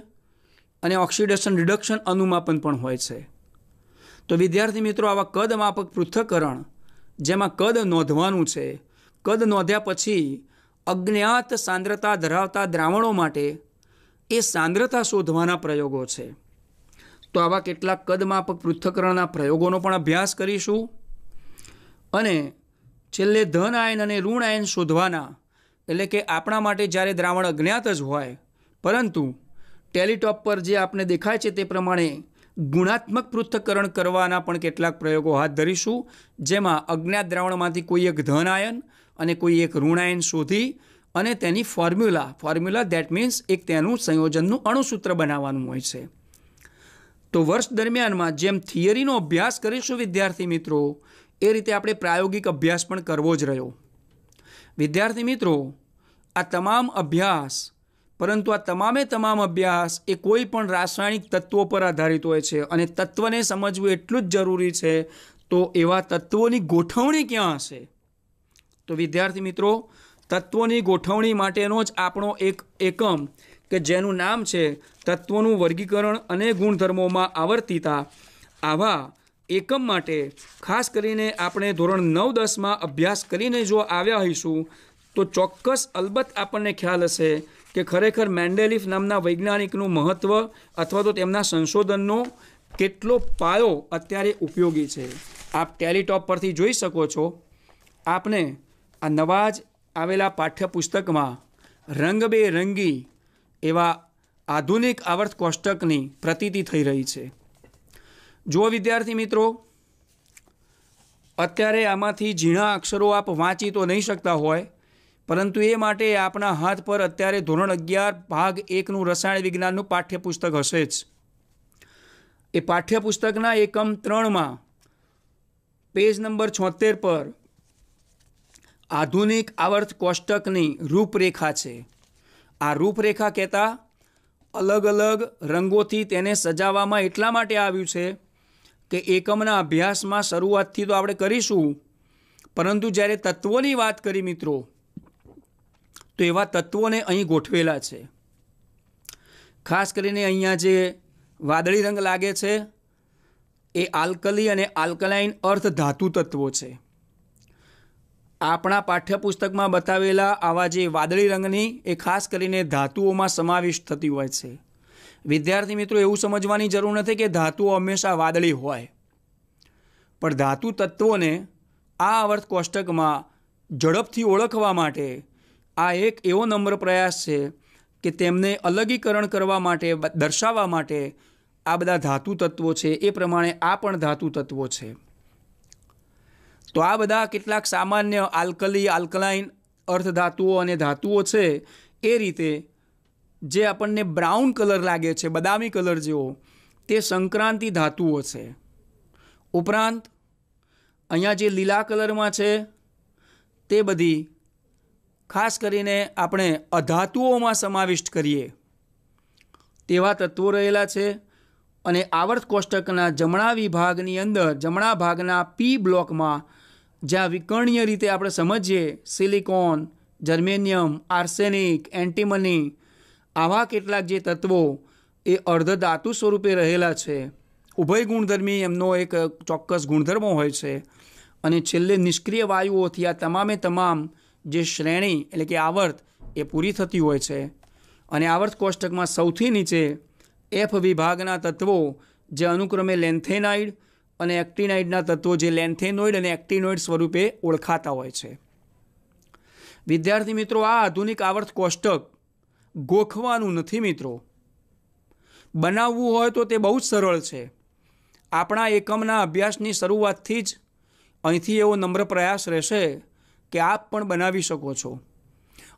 [SPEAKER 1] અને ઓક્સિડેશન રિડક્શન અનુમાપન પણ હોય છે તો વિદ્યાર્થી મિત્રો આવા કદ માપક પૃથ્થકરણ જેમાં કદ નોંધવાનું છે કદ નોંધ્યા પછી અજ્ઞાત સાંદ્રતા ધરાવતા દ્રાવણો માટે એ સાંદ્રતા શોધવાના પ્રયોગો છે તો આવા કેટલાક કદમાપક પૃથ્થકરણના પ્રયોગોનો પણ અભ્યાસ કરીશું અને છેલ્લે ધન આયન અને ઋણ આયન શોધવાના એટલે કે આપણા માટે જ્યારે દ્રાવણ અજ્ઞાત જ હોય પરંતુ ટેલિટોપ પર જે આપણે દેખાય છે તે પ્રમાણે ગુણાત્મક પૃથ્થકરણ કરવાના પણ કેટલાક પ્રયોગો હાથ ધરીશું જેમાં અજ્ઞાત દ્રાવણમાંથી કોઈ એક ધન આયન અને કોઈ એક ઋણાયન શોધી અને તેની ફોર્મ્યુલા ફોર્મ્યુલા દેટ મીન્સ એક તેનું સંયોજનનું અણુસૂત્ર બનાવવાનું હોય છે તો વર્ષ દરમિયાનમાં જેમ થિયરીનો અભ્યાસ કરીશું વિદ્યાર્થી મિત્રો એ રીતે આપણે પ્રાયોગિક અભ્યાસ પણ કરવો જ રહ્યો વિદ્યાર્થી મિત્રો આ તમામ અભ્યાસ પરંતુ આ તમામે તમામ અભ્યાસ એ કોઈ પણ રાસાયણિક તત્વો પર આધારિત હોય છે અને તત્વને સમજવું એટલું જ જરૂરી છે તો એવા તત્વોની ગોઠવણી ક્યાં હશે તો વિદ્યાર્થી મિત્રો તત્વોની ગોઠવણી માટેનો જ આપણો એક એકમ કે જેનું નામ છે તત્વોનું વર્ગીકરણ અને ગુણધર્મોમાં આવર્તિતા આવા એકમ માટે ખાસ કરીને આપણે ધોરણ નવ દસમાં અભ્યાસ કરીને જો આવ્યા હોઈશું તો ચોક્કસ અલબત્ત આપણને ખ્યાલ હશે કે ખરેખર મેન્ડેલિફ નામના વૈજ્ઞાનિકનું મહત્ત્વ અથવા તો તેમના સંશોધનનો કેટલો પાયો અત્યારે ઉપયોગી છે આપ ટેલિટોપ પરથી જોઈ શકો છો આપને આ નવા જ આવેલા પાઠ્યપુસ્તકમાં રંગબેરંગી એવા આધુનિક આવર્ત કોષ્ટકની પ્રતીતિ થઈ રહી છે જો વિદ્યાર્થી મિત્રો અત્યારે આમાંથી ઝીણા અક્ષરો આપ વાંચી તો નહીં શકતા હોય પરંતુ એ માટે આપણા હાથ પર અત્યારે ધોરણ અગિયાર ભાગ એકનું રસાયણ વિજ્ઞાનનું પાઠ્યપુસ્તક હશે જ એ પાઠ્યપુસ્તકના એકમ ત્રણમાં પેજ નંબર છોતેર પર આધુનિક આવર્ત કોષ્ટકની રૂપરેખા છે આ રૂપરેખા કહેતા અલગ અલગ રંગોથી તેને સજાવવામાં એટલા માટે આવ્યું છે કે એકમના અભ્યાસમાં શરૂઆતથી તો આપણે કરીશું પરંતુ જ્યારે તત્વોની વાત કરી મિત્રો તો એવા તત્વોને અહીં ગોઠવેલા છે ખાસ કરીને અહીંયા જે વાદળી રંગ લાગે છે એ આલ્કલી અને આલ્કલાઇન અર્થ ધાતુ તત્વો છે આપણા પાઠ્યપુસ્તકમાં બતાવેલા આવા જે વાદળી રંગની એ ખાસ કરીને ધાતુઓમાં સમાવિષ્ટ થતી હોય છે વિદ્યાર્થી મિત્રો એવું સમજવાની જરૂર નથી કે ધાતુઓ હંમેશા વાદળી હોય પણ ધાતુ તત્વોને આ અવર્થ કોષ્ટકમાં ઝડપથી ઓળખવા માટે આ એક એવો નમ્ર પ્રયાસ છે કે તેમને અલગીકરણ કરવા માટે દર્શાવવા માટે આ બધા ધાતુ તત્વો છે એ પ્રમાણે આ પણ ધાતુ તત્વો છે તો આ બધા કેટલાક સામાન્ય આલ્કલી આલ્કલાઇન અર્ધધાતુઓ અને ધાતુઓ છે એ રીતે જે આપણને બ્રાઉન કલર લાગે છે બદામી કલર જેવો તે સંક્રાંતિ ધાતુઓ છે ઉપરાંત અહીંયા જે લીલા કલરમાં છે તે બધી ખાસ કરીને આપણે અધાતુઓમાં સમાવિષ્ટ કરીએ તેવા તત્વો રહેલા છે અને આવર્ત કોષ્ટકના જમણા વિભાગની અંદર જમણા ભાગના પી બ્લોકમાં જ્યાં વિકર્ણીય રીતે આપણે સમજીએ સિલિકોન જર્મેનિયમ આર્સેનિક એન્ટીમની આવા કેટલાક જે તત્વો એ અર્ધધાતુ સ્વરૂપે રહેલા છે ઉભય ગુણધર્મી એમનો એક ચોક્કસ ગુણધર્મો હોય છે અને છેલ્લે નિષ્ક્રિય વાયુઓથી આ તમામે તમામ જે શ્રેણી એટલે કે આવર્ત એ પૂરી થતી હોય છે અને આવર્ત કોષ્ટકમાં સૌથી નીચે એફ વિભાગના તત્વો જે અનુક્રમે લેન્થેનાઇડ અને એક્ટિનાઇડના તત્વો જે લેન્થેનોઇડ અને એક્ટિનોઇડ સ્વરૂપે ઓળખાતા હોય છે વિદ્યાર્થી મિત્રો આ આધુનિક આવર્ત કોષ્ટક ગોખવાનું નથી મિત્રો બનાવવું હોય તો તે બહુ જ સરળ છે આપણા એકમના અભ્યાસની શરૂઆતથી જ અહીંથી એવો નમ્ર પ્રયાસ રહેશે કે આપ પણ બનાવી શકો છો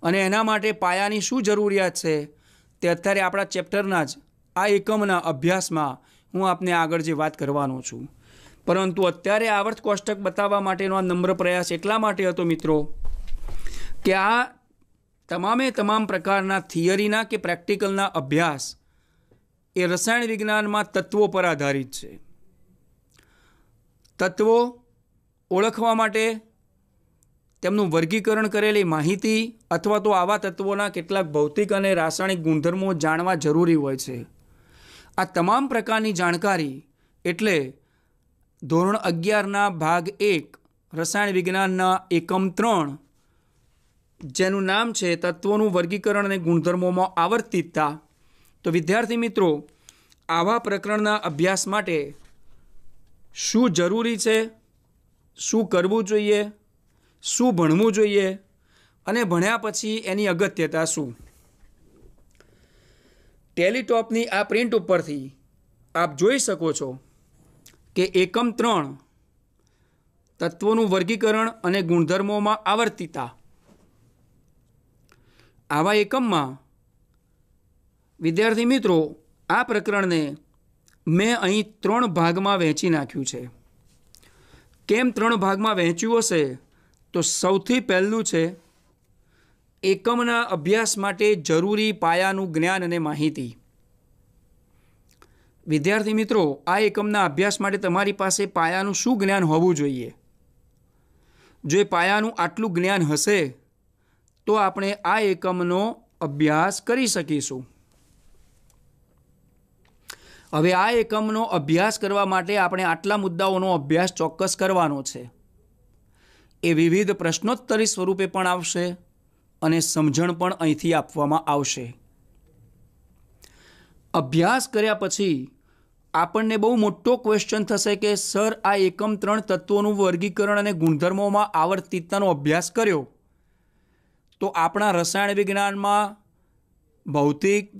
[SPEAKER 1] અને એના માટે પાયાની શું જરૂરિયાત છે તે અત્યારે આપણા ચેપ્ટરના જ આ એકમના અભ્યાસમાં હું આપને આગળ જે વાત કરવાનો છું પરંતુ અત્યારે આવર્ત કોષ્ટક બતાવવા માટેનો આ નમ્ર પ્રયાસ એટલા માટે હતો મિત્રો કે આ તમામે તમામ પ્રકારના થિયરીના કે પ્રેક્ટિકલના અભ્યાસ એ રસાયણ વિજ્ઞાનમાં તત્વો પર આધારિત છે તત્વો ઓળખવા માટે તેમનું વર્ગીકરણ કરેલી માહિતી અથવા તો આવા તત્વોના કેટલાક ભૌતિક અને રાસાયણિક ગુણધર્મો જાણવા જરૂરી હોય છે આ તમામ પ્રકારની જાણકારી એટલે ધોરણ અગિયારના ભાગ એક રસાયણ વિજ્ઞાનના એકમ ત્રણ જેનું નામ છે તત્વોનું વર્ગીકરણ અને ગુણધર્મોમાં આવર્તિતતા તો વિદ્યાર્થી મિત્રો આવા પ્રકરણના અભ્યાસ માટે શું જરૂરી છે શું કરવું જોઈએ શું ભણવું જોઈએ અને ભણ્યા પછી એની અગત્યતા શું ટેલિટોપની આ પ્રિન્ટ ઉપરથી આપ જોઈ શકો છો કે એકમ ત્રણ તત્વોનું વર્ગીકરણ અને ગુણધર્મોમાં આવર્તિતા આવા એકમમાં વિદ્યાર્થી મિત્રો આ પ્રકરણને મેં અહીં ત્રણ ભાગમાં વહેંચી નાખ્યું છે કેમ ત્રણ ભાગમાં વહેંચ્યું હશે તો સૌથી પહેલું છે એકમના અભ્યાસ માટે જરૂરી પાયાનું જ્ઞાન અને માહિતી વિદ્યાર્થી મિત્રો આ એકમના અભ્યાસ માટે તમારી પાસે પાયાનું શું જ્ઞાન હોવું જોઈએ જો એ પાયાનું આટલું જ્ઞાન હશે તો આપણે આ એકમનો અભ્યાસ કરી શકીશું હવે આ એકમનો અભ્યાસ કરવા માટે આપણે આટલા મુદ્દાઓનો અભ્યાસ ચોક્કસ કરવાનો છે એ વિવિધ પ્રશ્નોત્તરી સ્વરૂપે પણ આવશે અને સમજણ પણ અહીંથી આપવામાં આવશે અભ્યાસ કર્યા પછી આપણને બહુ મોટો ક્વેશ્ચન થશે કે સર આ એકમ ત્રણ તત્વોનું વર્ગીકરણ અને ગુણધર્મોમાં આવર્તિતતાનો અભ્યાસ કર્યો તો આપણા રસાયણ વિજ્ઞાનમાં ભૌતિક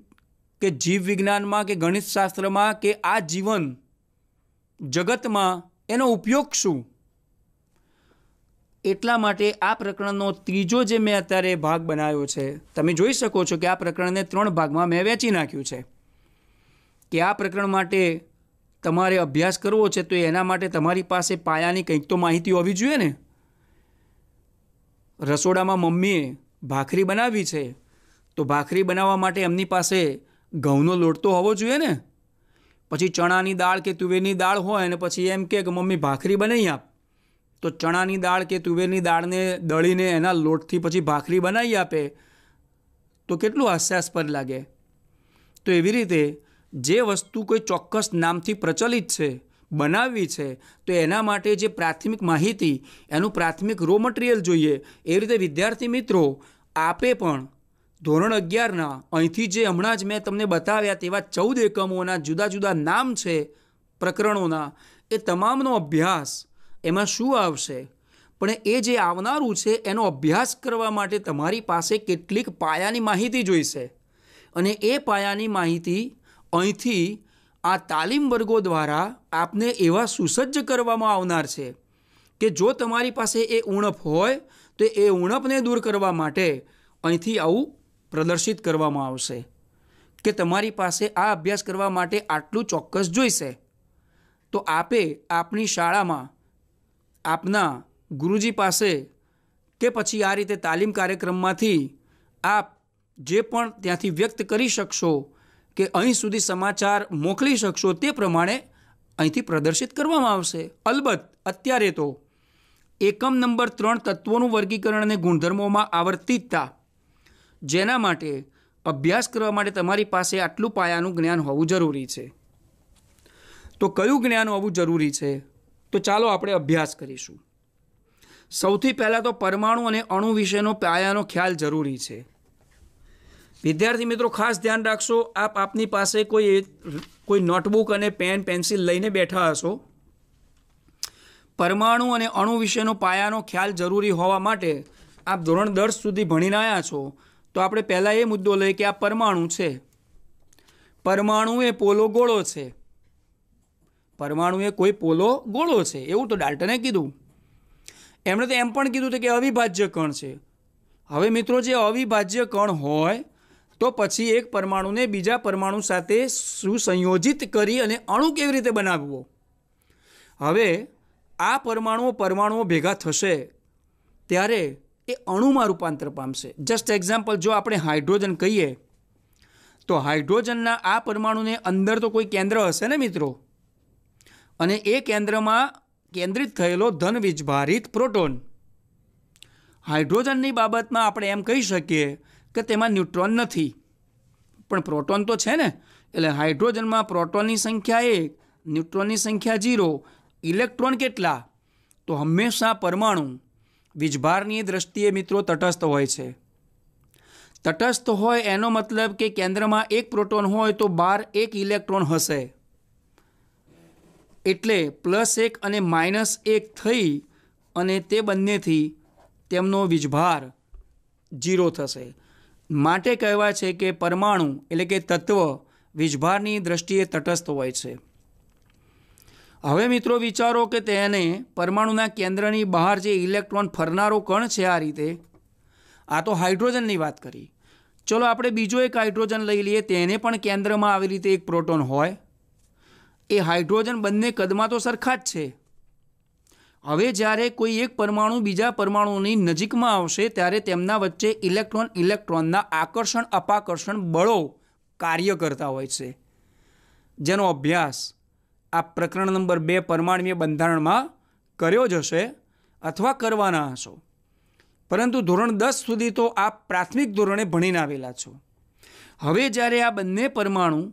[SPEAKER 1] કે જીવ વિજ્ઞાનમાં કે ગણિતશાસ્ત્રમાં કે આ જીવન જગતમાં એનો ઉપયોગ શું એટલા માટે આ પ્રકરણનો ત્રીજો જે મેં અત્યારે ભાગ બનાવ્યો છે તમે જોઈ શકો છો કે આ પ્રકરણને ત્રણ ભાગમાં મેં વેચી નાખ્યું છે કે આ પ્રકરણ માટે તમારે અભ્યાસ કરવો છે તો એના માટે તમારી પાસે પાયાની કંઈક તો માહિતી હોવી જોઈએ ને રસોડામાં મમ્મીએ ભાખરી બનાવી છે તો ભાખરી બનાવવા માટે એમની પાસે ઘઉંનો લોટ તો હોવો જોઈએ ને પછી ચણાની દાળ કે તુવેરની દાળ હોય અને પછી એમ કે મમ્મી ભાખરી બનાવી આપ તો ચણાની દાળ કે તુવેરની દાળને દળીને એના લોટથી પછી ભાખરી બનાવી આપે તો કેટલું હાસ્યાસ્પદ લાગે તો એવી રીતે જે વસ્તુ કોઈ ચોક્કસ નામથી પ્રચલિત છે બનાવવી છે તો એના માટે જે પ્રાથમિક માહિતી એનું પ્રાથમિક રો મટીરિયલ જોઈએ એ રીતે વિદ્યાર્થી મિત્રો આપે પણ ધોરણ અગિયારના અહીંથી જે હમણાં જ મેં તમને બતાવ્યા તેવા ચૌદ એકમોના જુદા જુદા નામ છે પ્રકરણોના એ તમામનો અભ્યાસ એમાં શું આવશે પણ એ જે આવનારું છે એનો અભ્યાસ કરવા માટે તમારી પાસે કેટલીક પાયાની માહિતી જોઈશે અને એ પાયાની માહિતી અહીંથી આ તાલીમ વર્ગો દ્વારા આપને એવા સુસજ્જ કરવામાં આવનાર છે કે જો તમારી પાસે એ ઉણપ હોય તો એ ઉણપને દૂર કરવા માટે અહીંથી આવું પ્રદર્શિત કરવામાં આવશે કે તમારી પાસે આ અભ્યાસ કરવા માટે આટલું ચોક્કસ જોઈશે તો આપે આપની શાળામાં આપના ગુરુજી પાસે કે પછી આ રીતે તાલીમ કાર્યક્રમમાંથી આપ જે પણ ત્યાંથી વ્યક્ત કરી શકશો કે અહીં સુધી સમાચાર મોકલી શકશો તે પ્રમાણે અહીંથી પ્રદર્શિત કરવામાં આવશે અલબત્ત અત્યારે તો એકમ નંબર ત્રણ તત્વોનું વર્ગીકરણ અને ગુણધર્મોમાં આવર્તિતતા જેના માટે અભ્યાસ કરવા માટે તમારી પાસે આટલું પાયાનું જ્ઞાન હોવું જરૂરી છે તો કયું જ્ઞાન હોવું જરૂરી છે તો ચાલો આપણે અભ્યાસ કરીશું સૌથી પહેલાં તો પરમાણુ અને અણુ વિશેનો પાયાનો ખ્યાલ જરૂરી છે વિદ્યાર્થી મિત્રો ખાસ ધ્યાન રાખશો આપ આપની પાસે કોઈ કોઈ નોટબુક અને પેન પેન્સિલ લઈને બેઠા હશો પરમાણુ અને અણુ વિશેનો પાયાનો ખ્યાલ જરૂરી હોવા માટે આપ ધોરણ દસ સુધી ભણીને આવ્યા છો તો આપણે પહેલાં એ મુદ્દો લઈએ કે આ પરમાણુ છે પરમાણુ એ પોલો ગોળો છે પરમાણુ એ કોઈ પોલો ગોળો છે એવું તો ડાલ્ટને કીધું એમણે તો એમ પણ કીધું હતું કે અવિભાજ્ય કણ છે હવે મિત્રો જે અવિભાજ્ય કણ હોય તો પછી એક પરમાણુને બીજા પરમાણુ સાથે સુસંયોજિત કરી અને અણુ કેવી રીતે બનાવવો હવે આ પરમાણુઓ પરમાણુઓ ભેગા થશે ત્યારે એ અણુમાં રૂપાંતર પામશે જસ્ટ એક્ઝામ્પલ જો આપણે હાઇડ્રોજન કહીએ તો હાઇડ્રોજનના આ પરમાણુને અંદર તો કોઈ કેન્દ્ર હશે ને મિત્રો અને એ કેન્દ્રમાં કેન્દ્રિત થયેલો ધન ધનવીજભારિત પ્રોટોન હાઇડ્રોજનની બાબતમાં આપણે એમ કહી શકીએ કે તેમાં ન્યુટ્રોન નથી પણ પ્રોટોન તો છે ને એટલે હાઇડ્રોજનમાં પ્રોટોનની સંખ્યા એક ન્યુટ્રોનની સંખ્યા ઝીરો ઇલેક્ટ્રોન કેટલા તો હંમેશા પરમાણુ વીજભારની દ્રષ્ટિએ મિત્રો તટસ્થ હોય છે તટસ્થ હોય એનો મતલબ કે કેન્દ્રમાં એક પ્રોટોન હોય તો બાર એક ઇલેક્ટ્રોન હશે એટલે પ્લસ એક અને માઇનસ એક થઈ અને તે બંનેથી તેમનો વીજભાર જીરો થશે માટે કહેવાય છે કે પરમાણુ એટલે કે તત્વ વીજભારની દ્રષ્ટિએ તટસ્થ હોય છે હવે મિત્રો વિચારો કે તેને પરમાણુના કેન્દ્રની બહાર જે ઇલેક્ટ્રોન ફરનારો કણ છે આ રીતે આ તો હાઇડ્રોજનની વાત કરી ચલો આપણે બીજો એક હાઇડ્રોજન લઈ લઈએ તેને પણ કેન્દ્રમાં આવી રીતે એક પ્રોટોન હોય એ હાઇડ્રોજન બંને કદમાં તો સરખા જ છે હવે જ્યારે કોઈ એક પરમાણુ બીજા પરમાણુની નજીકમાં આવશે ત્યારે તેમના વચ્ચે ઇલેક્ટ્રોન ઇલેક્ટ્રોનના આકર્ષણ અપાકર્ષણ બળો કાર્ય કરતા હોય છે જેનો અભ્યાસ આ પ્રકરણ નંબર બે પરમાણુય બંધારણમાં કર્યો જ હશે અથવા કરવાના હશો પરંતુ ધોરણ દસ સુધી તો આ પ્રાથમિક ધોરણે ભણીને આવેલા છો હવે જ્યારે આ બંને પરમાણુ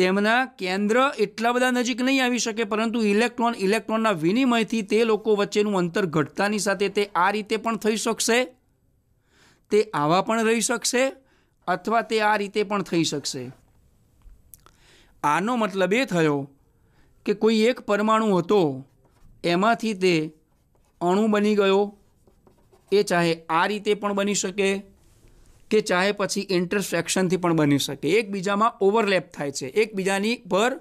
[SPEAKER 1] તેમના કેન્દ્ર એટલા બધા નજીક નહીં આવી શકે પરંતુ ઇલેક્ટ્રોન ઇલેક્ટ્રોનના વિનિમયથી તે લોકો વચ્ચેનું અંતર ઘટતાની સાથે તે આ રીતે પણ થઈ શકશે તે આવા પણ રહી શકશે અથવા તે આ રીતે પણ થઈ શકશે આનો મતલબ એ થયો કે કોઈ એક પરમાણુ હતો એમાંથી તે અણુ બની ગયો એ ચાહે આ રીતે પણ બની શકે કે ચાહે પછી ઇન્ટરસેક્શનથી પણ બની શકે એકબીજામાં ઓવરલેપ થાય છે એકબીજાની પર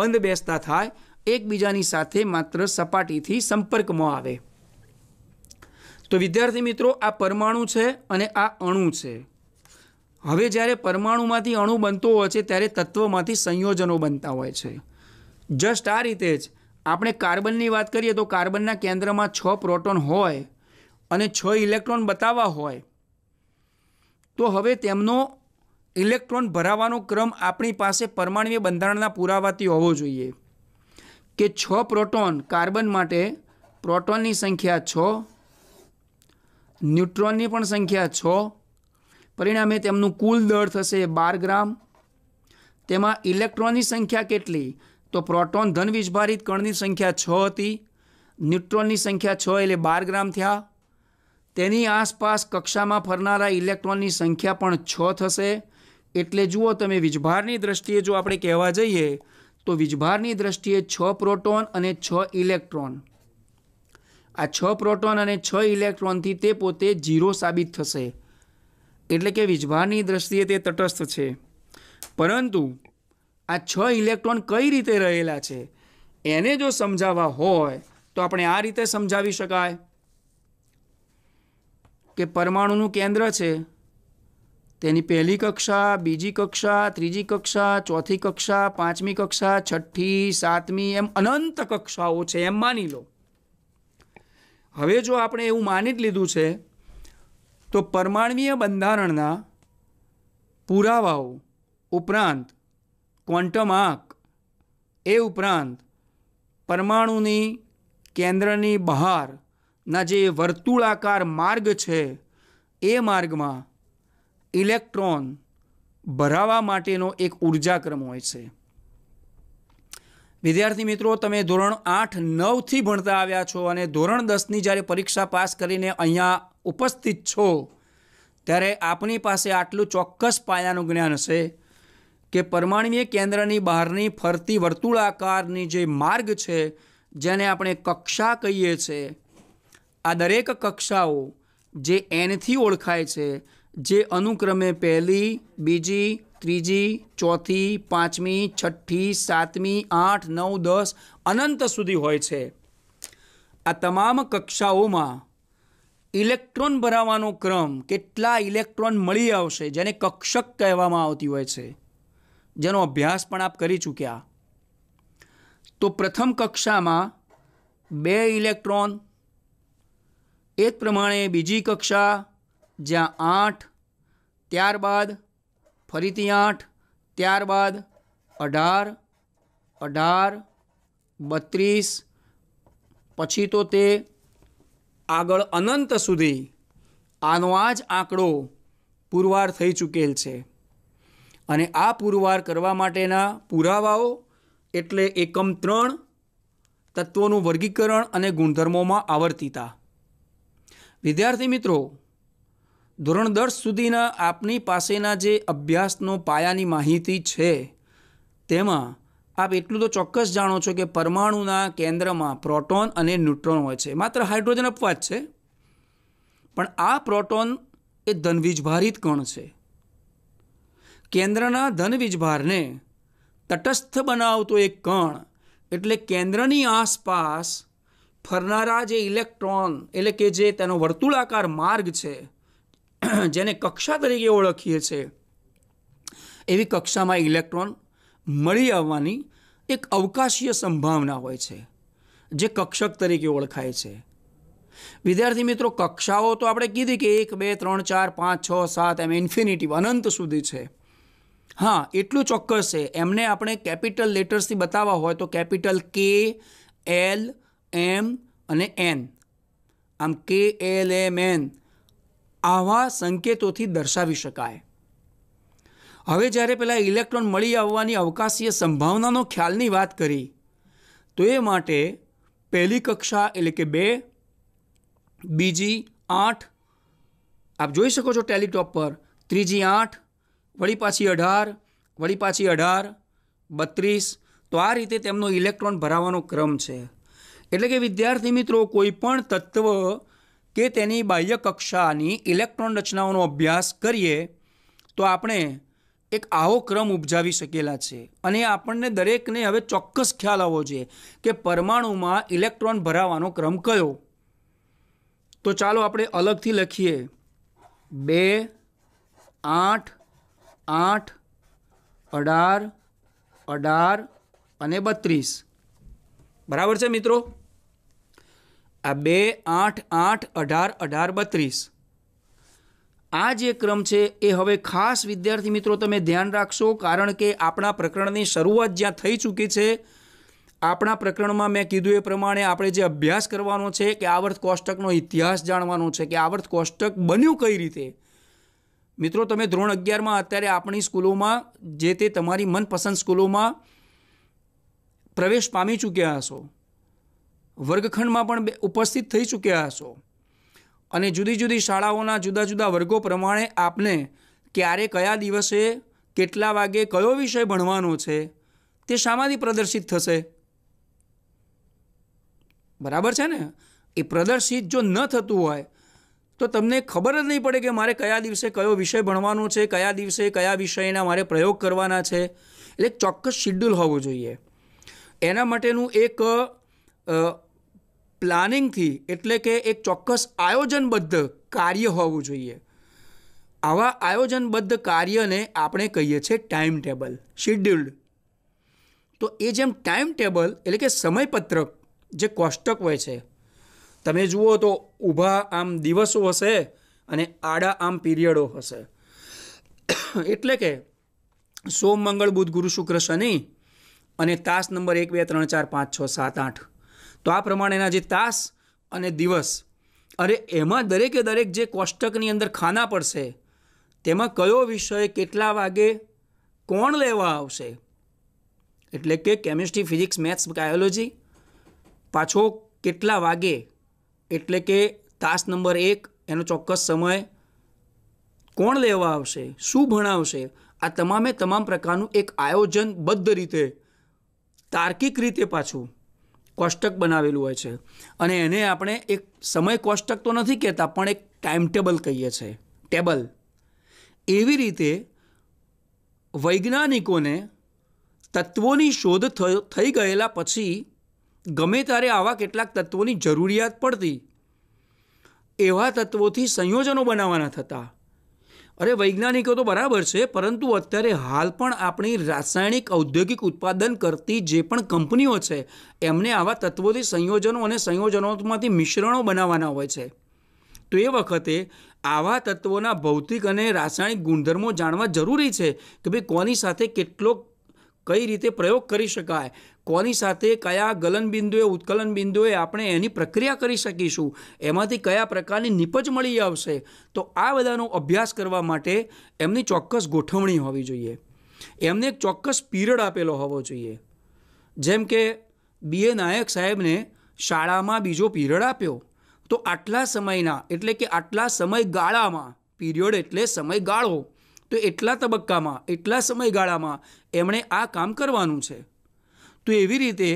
[SPEAKER 1] બંધ બેસતા થાય એકબીજાની સાથે માત્ર સપાટીથી સંપર્કમાં આવે તો વિદ્યાર્થી મિત્રો આ પરમાણુ છે અને આ અણુ છે હવે જ્યારે પરમાણુમાંથી અણુ બનતો હોય છે ત્યારે તત્વમાંથી સંયોજનો બનતા હોય છે જસ્ટ આ રીતે જ આપણે કાર્બનની વાત કરીએ તો કાર્બનના કેન્દ્રમાં છ પ્રોટોન હોય અને છ ઇલેક્ટ્રોન બતાવવા હોય તો હવે તેમનો ઇલેક્ટ્રોન ભરાવાનો ક્રમ આપણી પાસે પરમાણ્વીય બંધારણના પુરાવાથી હોવો જોઈએ કે છ પ્રોટોન કાર્બન માટે પ્રોટોનની સંખ્યા છ ન્યુટ્રોનની પણ સંખ્યા છ પરિણામે તેમનું કુલ દળ થશે બાર ગ્રામ તેમાં ઇલેક્ટ્રોનની સંખ્યા કેટલી તો પ્રોટોન ધન વિષભારિત કણની સંખ્યા છ હતી ન્યુટ્રોનની સંખ્યા છ એટલે બાર ગ્રામ થયા તેની આસપાસ કક્ષામાં ફરનારા ઇલેક્ટ્રોનની સંખ્યા પણ છ થશે એટલે જુઓ તમે વીજભારની દ્રષ્ટિએ જો આપણે કહેવા જઈએ તો વીજભારની દ્રષ્ટિએ છ પ્રોટોન અને છ ઇલેક્ટ્રોન આ છ પ્રોટોન અને છ ઇલેક્ટ્રોનથી તે પોતે ઝીરો સાબિત થશે એટલે કે વીજભારની દ્રષ્ટિએ તે તટસ્થ છે પરંતુ આ છ ઇલેક્ટ્રોન કઈ રીતે રહેલા છે એને જો સમજાવવા હોય તો આપણે આ રીતે સમજાવી શકાય કે પરમાણુનું કેન્દ્ર છે તેની પહેલી કક્ષા બીજી કક્ષા ત્રીજી કક્ષા ચોથી કક્ષા પાંચમી કક્ષા છઠ્ઠી સાતમી એમ અનંત કક્ષાઓ છે એમ માની લો હવે જો આપણે એવું માની જ લીધું છે તો પરમાણવીય બંધારણના પુરાવાઓ ઉપરાંત ક્વોન્ટમ આંક એ ઉપરાંત પરમાણુની કેન્દ્રની બહાર ના જે વર્તુળાકાર માર્ગ છે એ માર્ગમાં ઇલેક્ટ્રોન ભરાવા માટેનો એક ઉર્જાક્રમ હોય છે વિદ્યાર્થી મિત્રો તમે ધોરણ આઠ નવથી ભણતા આવ્યા છો અને ધોરણ દસની જ્યારે પરીક્ષા પાસ કરીને અહીંયા ઉપસ્થિત છો ત્યારે આપની પાસે આટલું ચોક્કસ પાયાનું જ્ઞાન હશે કે પરમાણ્વીય કેન્દ્રની બહારની ફરતી વર્તુળાકારની જે માર્ગ છે જેને આપણે કક્ષા કહીએ છીએ આ દરેક કક્ષાઓ જે એનથી ઓળખાય છે જે અનુક્રમે પહેલી બીજી ત્રીજી ચોથી પાંચમી છઠ્ઠી સાતમી આઠ નવ દસ અનંત સુધી હોય છે આ તમામ કક્ષાઓમાં ઇલેક્ટ્રોન ભરાવાનો ક્રમ કેટલા ઇલેક્ટ્રોન મળી આવશે જેને કક્ષક કહેવામાં આવતી હોય છે જેનો અભ્યાસ પણ આપ કરી ચૂક્યા તો પ્રથમ કક્ષામાં બે ઇલેક્ટ્રોન એ જ પ્રમાણે બીજી કક્ષા જ્યાં આઠ ત્યારબાદ ફરીથી આઠ ત્યારબાદ અઢાર અઢાર બત્રીસ પછી તો તે આગળ અનંત સુધી આનો આ જ આંકડો પુરવાર થઈ ચૂકેલ છે અને આ પુરવાર કરવા માટેના પુરાવાઓ એટલે એકમ ત્રણ તત્વોનું વર્ગીકરણ અને ગુણધર્મોમાં આવર્તિતા વિદ્યાર્થી મિત્રો ધોરણ દસ સુધીના આપની પાસેના જે અભ્યાસનો પાયાની માહિતી છે તેમાં આપ એટલું તો ચોક્કસ જાણો છો કે પરમાણુના કેન્દ્રમાં પ્રોટોન અને ન્યુટ્રોન હોય છે માત્ર હાઇડ્રોજન અપવાદ છે પણ આ પ્રોટોન એ ધનવીજભારિત કણ છે કેન્દ્રના ધનવીજભારને તટસ્થ બનાવતો એક કણ એટલે કેન્દ્રની આસપાસ ફરનારા જે ઇલેક્ટ્રોન એટલે કે જે તેનો વર્તુળાકાર માર્ગ છે *clears throat* જેને કક્ષા તરીકે ઓળખીએ છીએ એવી કક્ષામાં ઇલેક્ટ્રોન મળી આવવાની એક અવકાશીય સંભાવના હોય છે જે કક્ષક તરીકે ઓળખાય છે વિદ્યાર્થી મિત્રો કક્ષાઓ તો આપણે કીધી કે એક બે ત્રણ ચાર પાંચ છ સાત એમ ઇન્ફિનિટી અનંત સુધી છે હા એટલું ચોક્કસ છે એમને આપણે કેપિટલ લેટર્સથી બતાવવા હોય તો કેપિટલ કે એલ એમ અને એન આમ કે એલ એમ એન આવા સંકેતોથી દર્શાવી શકાય હવે જ્યારે પેલા ઇલેક્ટ્રોન મળી આવવાની અવકાશીય સંભાવનાનો ખ્યાલની વાત કરી તો એ માટે પહેલી કક્ષા એટલે કે બે બીજી આઠ આપ જોઈ શકો છો ટેલિટોપ પર ત્રીજી આઠ વળી પાછી અઢાર વળી પાછી અઢાર બત્રીસ તો આ રીતે તેમનો ઇલેક્ટ્રોન ભરાવાનો ક્રમ છે એટલે કે વિદ્યાર્થી મિત્રો કોઈપણ તત્વ કે તેની બાહ્ય કક્ષાની ઇલેક્ટ્રોન રચનાઓનો અભ્યાસ કરીએ તો આપણે એક આવો ક્રમ ઉપજાવી શકેલા છે અને આપણને દરેકને હવે ચોક્કસ ખ્યાલ આવવો જોઈએ કે પરમાણુમાં ઇલેક્ટ્રોન ભરાવાનો ક્રમ કયો તો ચાલો આપણે અલગથી લખીએ બે આઠ આઠ અઢાર અઢાર અને બત્રીસ બરાબર છે મિત્રો આ બે આઠ આઠ અઢાર અઢાર બત્રીસ આ જે ક્રમ છે એ હવે ખાસ વિદ્યાર્થી મિત્રો તમે ધ્યાન રાખશો કારણ કે આપણા પ્રકરણની શરૂઆત જ્યાં થઈ ચૂકી છે આપણા પ્રકરણમાં મેં કીધું એ પ્રમાણે આપણે જે અભ્યાસ કરવાનો છે કે આવર્ત કોષ્ટકનો ઇતિહાસ જાણવાનો છે કે આવર્ત કોષ્ટક બન્યું કઈ રીતે મિત્રો તમે ધોરણ અગિયારમાં અત્યારે આપણી સ્કૂલોમાં જે તે તમારી મનપસંદ સ્કૂલોમાં પ્રવેશ પામી ચૂક્યા હશો વર્ગખંડમાં પણ ઉપસ્થિત થઈ ચૂક્યા હશો અને જુદી જુદી શાળાઓના જુદા જુદા વર્ગો પ્રમાણે આપને ક્યારે કયા દિવસે કેટલા વાગે કયો વિષય ભણવાનો છે તે શામાંથી પ્રદર્શિત થશે બરાબર છે ને એ પ્રદર્શિત જો ન થતું હોય તો તમને ખબર જ નહીં પડે કે મારે કયા દિવસે કયો વિષય ભણવાનો છે કયા દિવસે કયા વિષયના મારે પ્રયોગ કરવાના છે એટલે ચોક્કસ શિડ્યુલ હોવું જોઈએ એના માટેનું એક પ્લાનિંગથી એટલે કે એક ચોક્કસ આયોજનબદ્ધ કાર્ય હોવું જોઈએ આવા આયોજનબદ્ધ કાર્યને આપણે કહીએ છીએ ટાઈમ ટેબલ શિડ્યુલ્ડ તો એ જેમ ટાઈમ ટેબલ એટલે કે સમયપત્રક જે કોષ્ટક હોય છે તમે જુઓ તો ઊભા આમ દિવસો હશે અને આડા આમ પીરિયડો હશે એટલે કે સોમ મંગળ બુધ ગુરુ શુક્ર શનિ અને તાસ નંબર એક બે ત્રણ ચાર પાંચ છ સાત આઠ તો આ પ્રમાણેના જે તાસ અને દિવસ અરે એમાં દરેકે દરેક જે કોષ્ટકની અંદર ખાના પડશે તેમાં કયો વિષય કેટલા વાગે કોણ લેવા આવશે એટલે કે કેમિસ્ટ્રી ફિઝિક્સ મેથ્સ બાયોલોજી પાછો કેટલા વાગે એટલે કે તાસ નંબર એક એનો ચોક્કસ સમય કોણ લેવા આવશે શું ભણાવશે આ તમામે તમામ પ્રકારનું એક આયોજનબદ્ધ રીતે તાર્કિક રીતે પાછું કોષ્ટક બનાવેલું હોય છે અને એને આપણે એક સમય કોષ્ટક તો નથી કહેતા પણ એક ટાઈમ ટેબલ કહીએ છીએ ટેબલ એવી રીતે વૈજ્ઞાનિકોને તત્વોની શોધ થઈ ગયેલા પછી ગમે ત્યારે આવા કેટલાક તત્વોની જરૂરિયાત પડતી એવા તત્વોથી સંયોજનો બનાવવાના થતા અરે વૈજ્ઞાનિકો તો બરાબર છે પરંતુ અત્યારે હાલ પણ આપણી રાસાયણિક ઔદ્યોગિક ઉત્પાદન કરતી જે પણ કંપનીઓ છે એમને આવા તત્વોથી સંયોજનો અને સંયોજનોમાંથી મિશ્રણો બનાવવાના હોય છે તો એ વખતે આવા તત્વોના ભૌતિક અને રાસાયણિક ગુણધર્મો જાણવા જરૂરી છે કે ભાઈ કોની સાથે કેટલો કઈ રીતે પ્રયોગ કરી શકાય કોની સાથે કયા ગલન બિંદુએ ઉત્કલન બિંદુએ આપણે એની પ્રક્રિયા કરી શકીશું એમાંથી કયા પ્રકારની નિપજ મળી આવશે તો આ બધાનો અભ્યાસ કરવા માટે એમની ચોક્કસ ગોઠવણી હોવી જોઈએ એમને એક ચોક્કસ પીરિયડ આપેલો હોવો જોઈએ જેમ કે બીએ નાયક સાહેબને શાળામાં બીજો પીરિયડ આપ્યો તો આટલા સમયના એટલે કે આટલા સમયગાળામાં પીરિયડ એટલે સમયગાળો તો એટલા તબક્કામાં એટલા સમયગાળામાં એમણે આ કામ કરવાનું છે તો એવી રીતે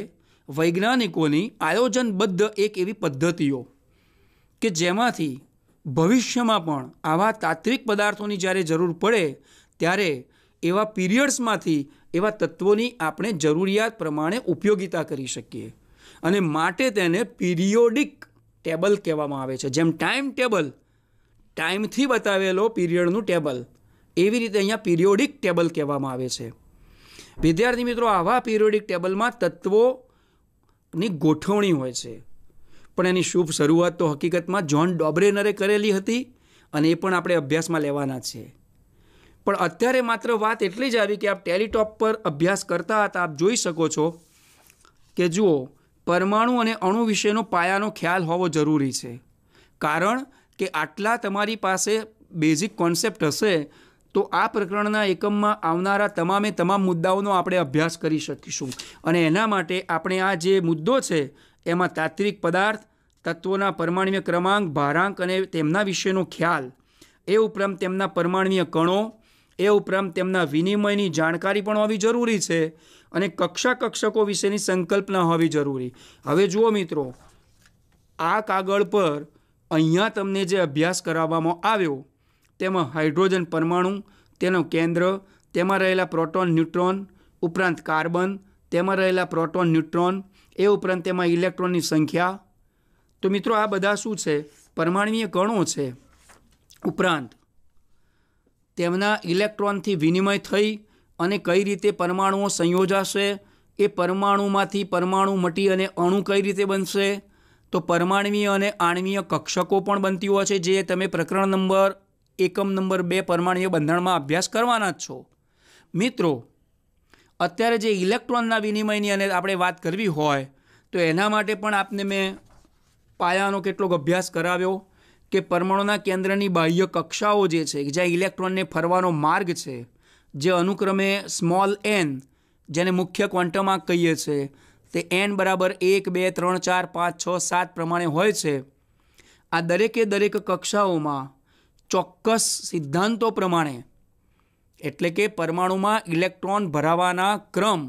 [SPEAKER 1] વૈજ્ઞાનિકોની આયોજનબદ્ધ એક એવી પદ્ધતિઓ કે જેમાંથી ભવિષ્યમાં પણ આવા તાત્વિક પદાર્થોની જ્યારે જરૂર પડે ત્યારે એવા પીરિયડ્સમાંથી એવા તત્વોની આપણે જરૂરિયાત પ્રમાણે ઉપયોગિતા કરી શકીએ અને માટે તેને પીરિયોડિક ટેબલ કહેવામાં આવે છે જેમ ટાઈમ ટેબલ ટાઈમથી બતાવેલો પીરિયડનું ટેબલ એવી રીતે અહીંયા પીરિયોડિક ટેબલ કહેવામાં આવે છે વિદ્યાર્થી મિત્રો આવા પિરિયોડિક ટેબલમાં તત્વોની ગોઠવણી હોય છે પણ એની શુભ શરૂઆત તો હકીકતમાં જ્હોન ડોબ્રેનરે કરેલી હતી અને એ પણ આપણે અભ્યાસમાં લેવાના છે પણ અત્યારે માત્ર વાત એટલી જ આવી કે આપ ટેલિટોપ પર અભ્યાસ કરતા હતા આપ જોઈ શકો છો કે જુઓ પરમાણુ અને અણુ વિશેનો પાયાનો ખ્યાલ હોવો જરૂરી છે કારણ કે આટલા તમારી પાસે બેઝિક કોન્સેપ્ટ હશે તો આ પ્રકરણના એકમમાં આવનારા તમામે તમામ મુદ્દાઓનો આપણે અભ્યાસ કરી શકીશું અને એના માટે આપણે આ જે મુદ્દો છે એમાં તાત્વિક પદાર્થ તત્વોના પરમાણ્વીય ક્રમાંક ભારાંક અને તેમના વિશેનો ખ્યાલ એ ઉપરાંત તેમના પરમાણ્વીય કણો એ ઉપરાંત તેમના વિનિમયની જાણકારી પણ હોવી જરૂરી છે અને કક્ષા કક્ષકો વિશેની સંકલ્પના હોવી જરૂરી હવે જુઓ મિત્રો આ કાગળ પર અહીંયા તમને જે અભ્યાસ કરાવવામાં આવ્યો તેમાં હાઇડ્રોજન પરમાણુ તેનું કેન્દ્ર તેમાં રહેલા પ્રોટોન ન્યુટ્રોન ઉપરાંત કાર્બન તેમાં રહેલા પ્રોટોન ન્યુટ્રોન એ ઉપરાંત તેમાં ઇલેક્ટ્રોનની સંખ્યા તો મિત્રો આ બધા શું છે પરમાણવીય કણો છે ઉપરાંત તેમના ઇલેક્ટ્રોનથી વિનિમય થઈ અને કઈ રીતે પરમાણુઓ સંયોજાશે એ પરમાણુમાંથી પરમાણુ મટી અને અણુ કઈ રીતે બનશે તો પરમાણવીય અને આણવીય કક્ષકો પણ બનતી હોય છે જે તમે પ્રકરણ નંબર એકમ નંબર બે પરમાણીય બંધારણમાં અભ્યાસ કરવાના જ છો મિત્રો અત્યારે જે ઇલેક્ટ્રોનના વિનિમયની અને આપણે વાત કરવી હોય તો એના માટે પણ આપને મેં પાયાનો કેટલોક અભ્યાસ કરાવ્યો કે પરમાણુના કેન્દ્રની બાહ્ય કક્ષાઓ જે છે જ્યાં ઇલેક્ટ્રોનને ફરવાનો માર્ગ છે જે અનુક્રમે સ્મોલ એન જેને મુખ્ય ક્વોન્ટમાં કહીએ છીએ તે એન બરાબર એક બે ત્રણ ચાર પાંચ છ સાત પ્રમાણે હોય છે આ દરેકે દરેક કક્ષાઓમાં ચોક્કસ સિદ્ધાંતો પ્રમાણે એટલે કે પરમાણુમાં ઇલેક્ટ્રોન ભરાવાના ક્રમ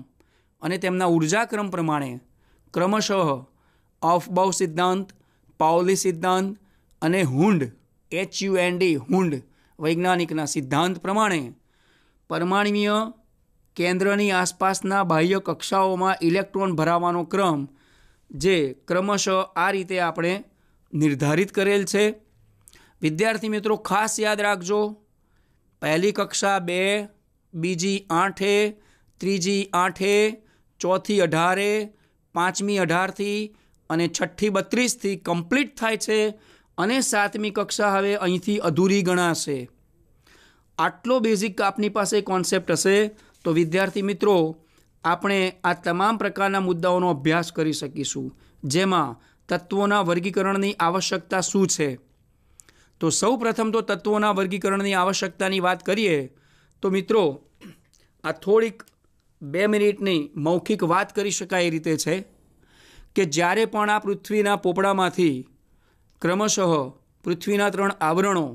[SPEAKER 1] અને તેમના ઉર્જા ક્રમ પ્રમાણે ક્રમશઃ અફબાઉ સિદ્ધાંત પાઉલી સિદ્ધાંત અને Hund H U N D Hund વૈજ્ઞાનિકના સિદ્ધાંત પ્રમાણે પરમાણવીય કેન્દ્રની આસપાસના બાહ્ય કક્ષાઓમાં ઇલેક્ટ્રોન ભરાવાનો ક્રમ જે ક્રમશઃ આ રીતે આપણે નિર્ધારિત કરેલ છે વિદ્યાર્થી મિત્રો ખાસ યાદ રાખજો પહેલી કક્ષા બે બીજી આઠે ત્રીજી આઠે ચોથી અઢારે પાંચમી અઢારથી અને છઠ્ઠી બત્રીસથી કમ્પ્લીટ થાય છે અને સાતમી કક્ષા હવે અહીંથી અધૂરી ગણાશે આટલો બેઝિક આપની પાસે કોન્સેપ્ટ હશે તો વિદ્યાર્થી મિત્રો આપણે આ તમામ પ્રકારના મુદ્દાઓનો અભ્યાસ કરી શકીશું જેમાં તત્વોના વર્ગીકરણની આવશ્યકતા શું છે તો સૌ પ્રથમ તો તત્વોના વર્ગીકરણની આવશ્યકતાની વાત કરીએ તો મિત્રો આ થોડીક બે મિનિટની મૌખિક વાત કરી શકાય એ રીતે છે કે જ્યારે પણ આ પૃથ્વીના પોપડામાંથી ક્રમશઃ પૃથ્વીના ત્રણ આવરણો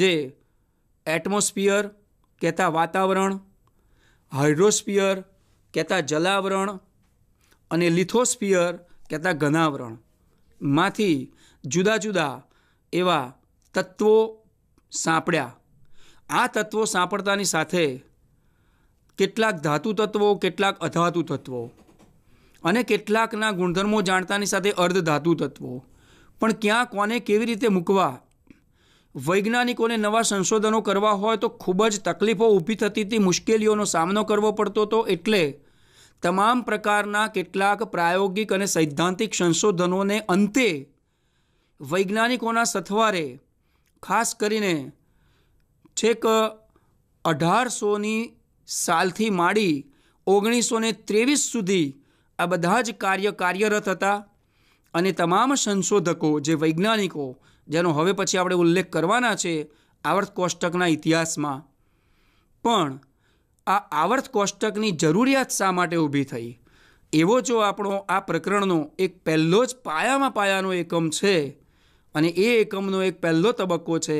[SPEAKER 1] જે એટમોસ્ફિયર કહેતા વાતાવરણ હાઇડ્રોસ્ફિયર કહેતા જલાવરણ અને લિથોસ્ફિયર કહેતા ઘનાવરણમાંથી જુદા જુદા એવા તત્વો સાંપડ્યા આ તત્વો સાંપડતાની સાથે કેટલાક ધાતુ તત્વો કેટલાક અધાતુ તત્વો અને કેટલાકના ગુણધર્મો જાણતાની સાથે અર્ધ ધાતુ તત્વો પણ ક્યાં કોને કેવી રીતે મૂકવા વૈજ્ઞાનિકોને નવા સંશોધનો કરવા હોય તો ખૂબ જ તકલીફો ઊભી થતી હતી મુશ્કેલીઓનો સામનો કરવો પડતો હતો એટલે તમામ પ્રકારના કેટલાક પ્રાયોગિક અને સૈદ્ધાંતિક સંશોધનોને અંતે વૈજ્ઞાનિકોના સથવારે ખાસ કરીને છેક અઢારસોની સાલથી માંડી ઓગણીસો ને ત્રેવીસ સુધી આ બધા જ કાર્ય કાર્યરત હતા અને તમામ સંશોધકો જે વૈજ્ઞાનિકો જેનો હવે પછી આપણે ઉલ્લેખ કરવાના છે આવર્ત કોષ્ટકના ઇતિહાસમાં પણ આ આવર્ત કોષ્ટકની જરૂરિયાત શા માટે ઊભી થઈ એવો જો આપણો આ પ્રકરણનો એક પહેલો જ પાયામાં પાયાનો એકમ છે અને એ એકમનો એક પહેલો તબક્કો છે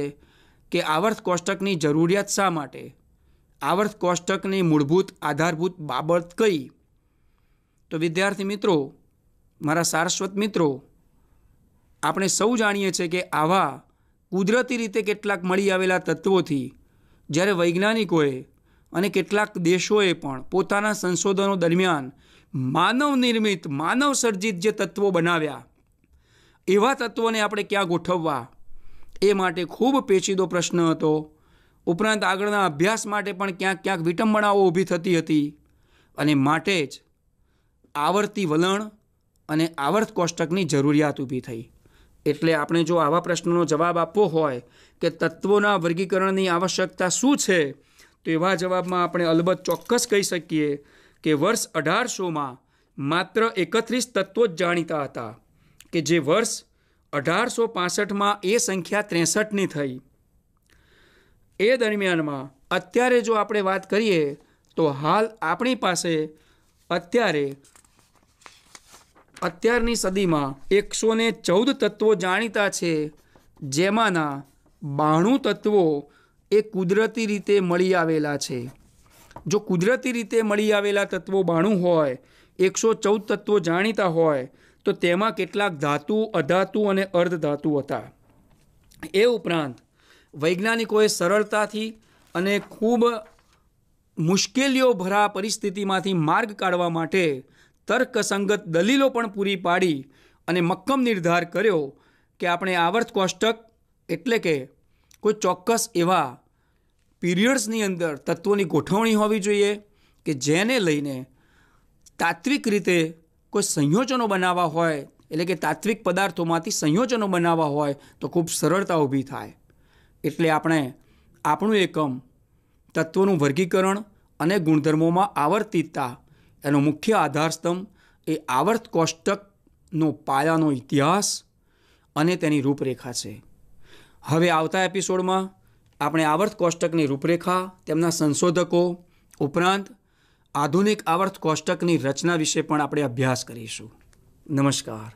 [SPEAKER 1] કે આવર્ત કોષ્ટકની જરૂરિયાત શા માટે આવર્ત કોષ્ટકની મૂળભૂત આધારભૂત બાબત કઈ તો વિદ્યાર્થી મિત્રો મારા સારસ્વત મિત્રો આપણે સૌ જાણીએ છીએ કે આવા કુદરતી રીતે કેટલાક મળી આવેલા તત્વોથી જ્યારે વૈજ્ઞાનિકોએ અને કેટલાક દેશોએ પણ પોતાના સંશોધનો દરમિયાન માનવ નિર્મિત માનવ સર્જિત જે તત્વો બનાવ્યા એવા તત્વોને આપણે ક્યાં ગોઠવવા એ માટે ખૂબ પેચીદો પ્રશ્ન હતો ઉપરાંત આગળના અભ્યાસ માટે પણ ક્યાંક ક્યાંક વિટંબણાઓ ઊભી થતી હતી અને માટે જ આવર્તી વલણ અને આવર્ત કોષ્ટકની જરૂરિયાત ઊભી થઈ એટલે આપણે જો આવા પ્રશ્નોનો જવાબ આપવો હોય કે તત્વોના વર્ગીકરણની આવશ્યકતા શું છે તો એવા જવાબમાં આપણે અલબત્ત ચોક્કસ કહી શકીએ કે વર્ષ અઢારસોમાં માત્ર એકત્રીસ તત્વો જ જાણીતા હતા કે જે વર્ષ અઢારસો પાસઠમાં એ સંખ્યા ત્રેસઠની થઈ એ દરમિયાનમાં અત્યારે જો આપણે વાત કરીએ તો હાલ આપણી પાસે અત્યારે અત્યારની સદીમાં એકસો ને ચૌદ તત્વો જાણીતા છે જેમાંના બાણું તત્વો એ કુદરતી રીતે મળી આવેલા છે જો કુદરતી રીતે મળી આવેલા તત્વો બાણું હોય એકસો ચૌદ તત્વો જાણીતા હોય તો તેમાં કેટલાક ધાતુ અધાતુ અને અર્ધધાતુ હતા એ ઉપરાંત વૈજ્ઞાનિકોએ સરળતાથી અને ખૂબ મુશ્કેલીઓ ભરા પરિસ્થિતિમાંથી માર્ગ કાઢવા માટે તર્કસંગત દલીલો પણ પૂરી પાડી અને મક્કમ નિર્ધાર કર્યો કે આપણે આવર્ત કોષ્ટક એટલે કે કોઈ ચોક્કસ એવા પીરિયડ્સની અંદર તત્વોની ગોઠવણી હોવી જોઈએ કે જેને લઈને તાત્વિક રીતે કોઈ સંયોજનો બનાવવા હોય એટલે કે તાત્વિક પદાર્થોમાંથી સંયોજનો બનાવવા હોય તો ખૂબ સરળતા ઊભી થાય એટલે આપણે આપણું એકમ તત્વોનું વર્ગીકરણ અને ગુણધર્મોમાં આવર્તિતતા એનો મુખ્ય આધારસ્તંભ એ આવર્ત કોષ્ટકનો પાયાનો ઇતિહાસ અને તેની રૂપરેખા છે હવે આવતા એપિસોડમાં આપણે આવર્ત કોષ્ટકની રૂપરેખા તેમના સંશોધકો ઉપરાંત આધુનિક આવર્ત કોષ્ટકની રચના વિશે પણ આપણે અભ્યાસ કરીશું નમસ્કાર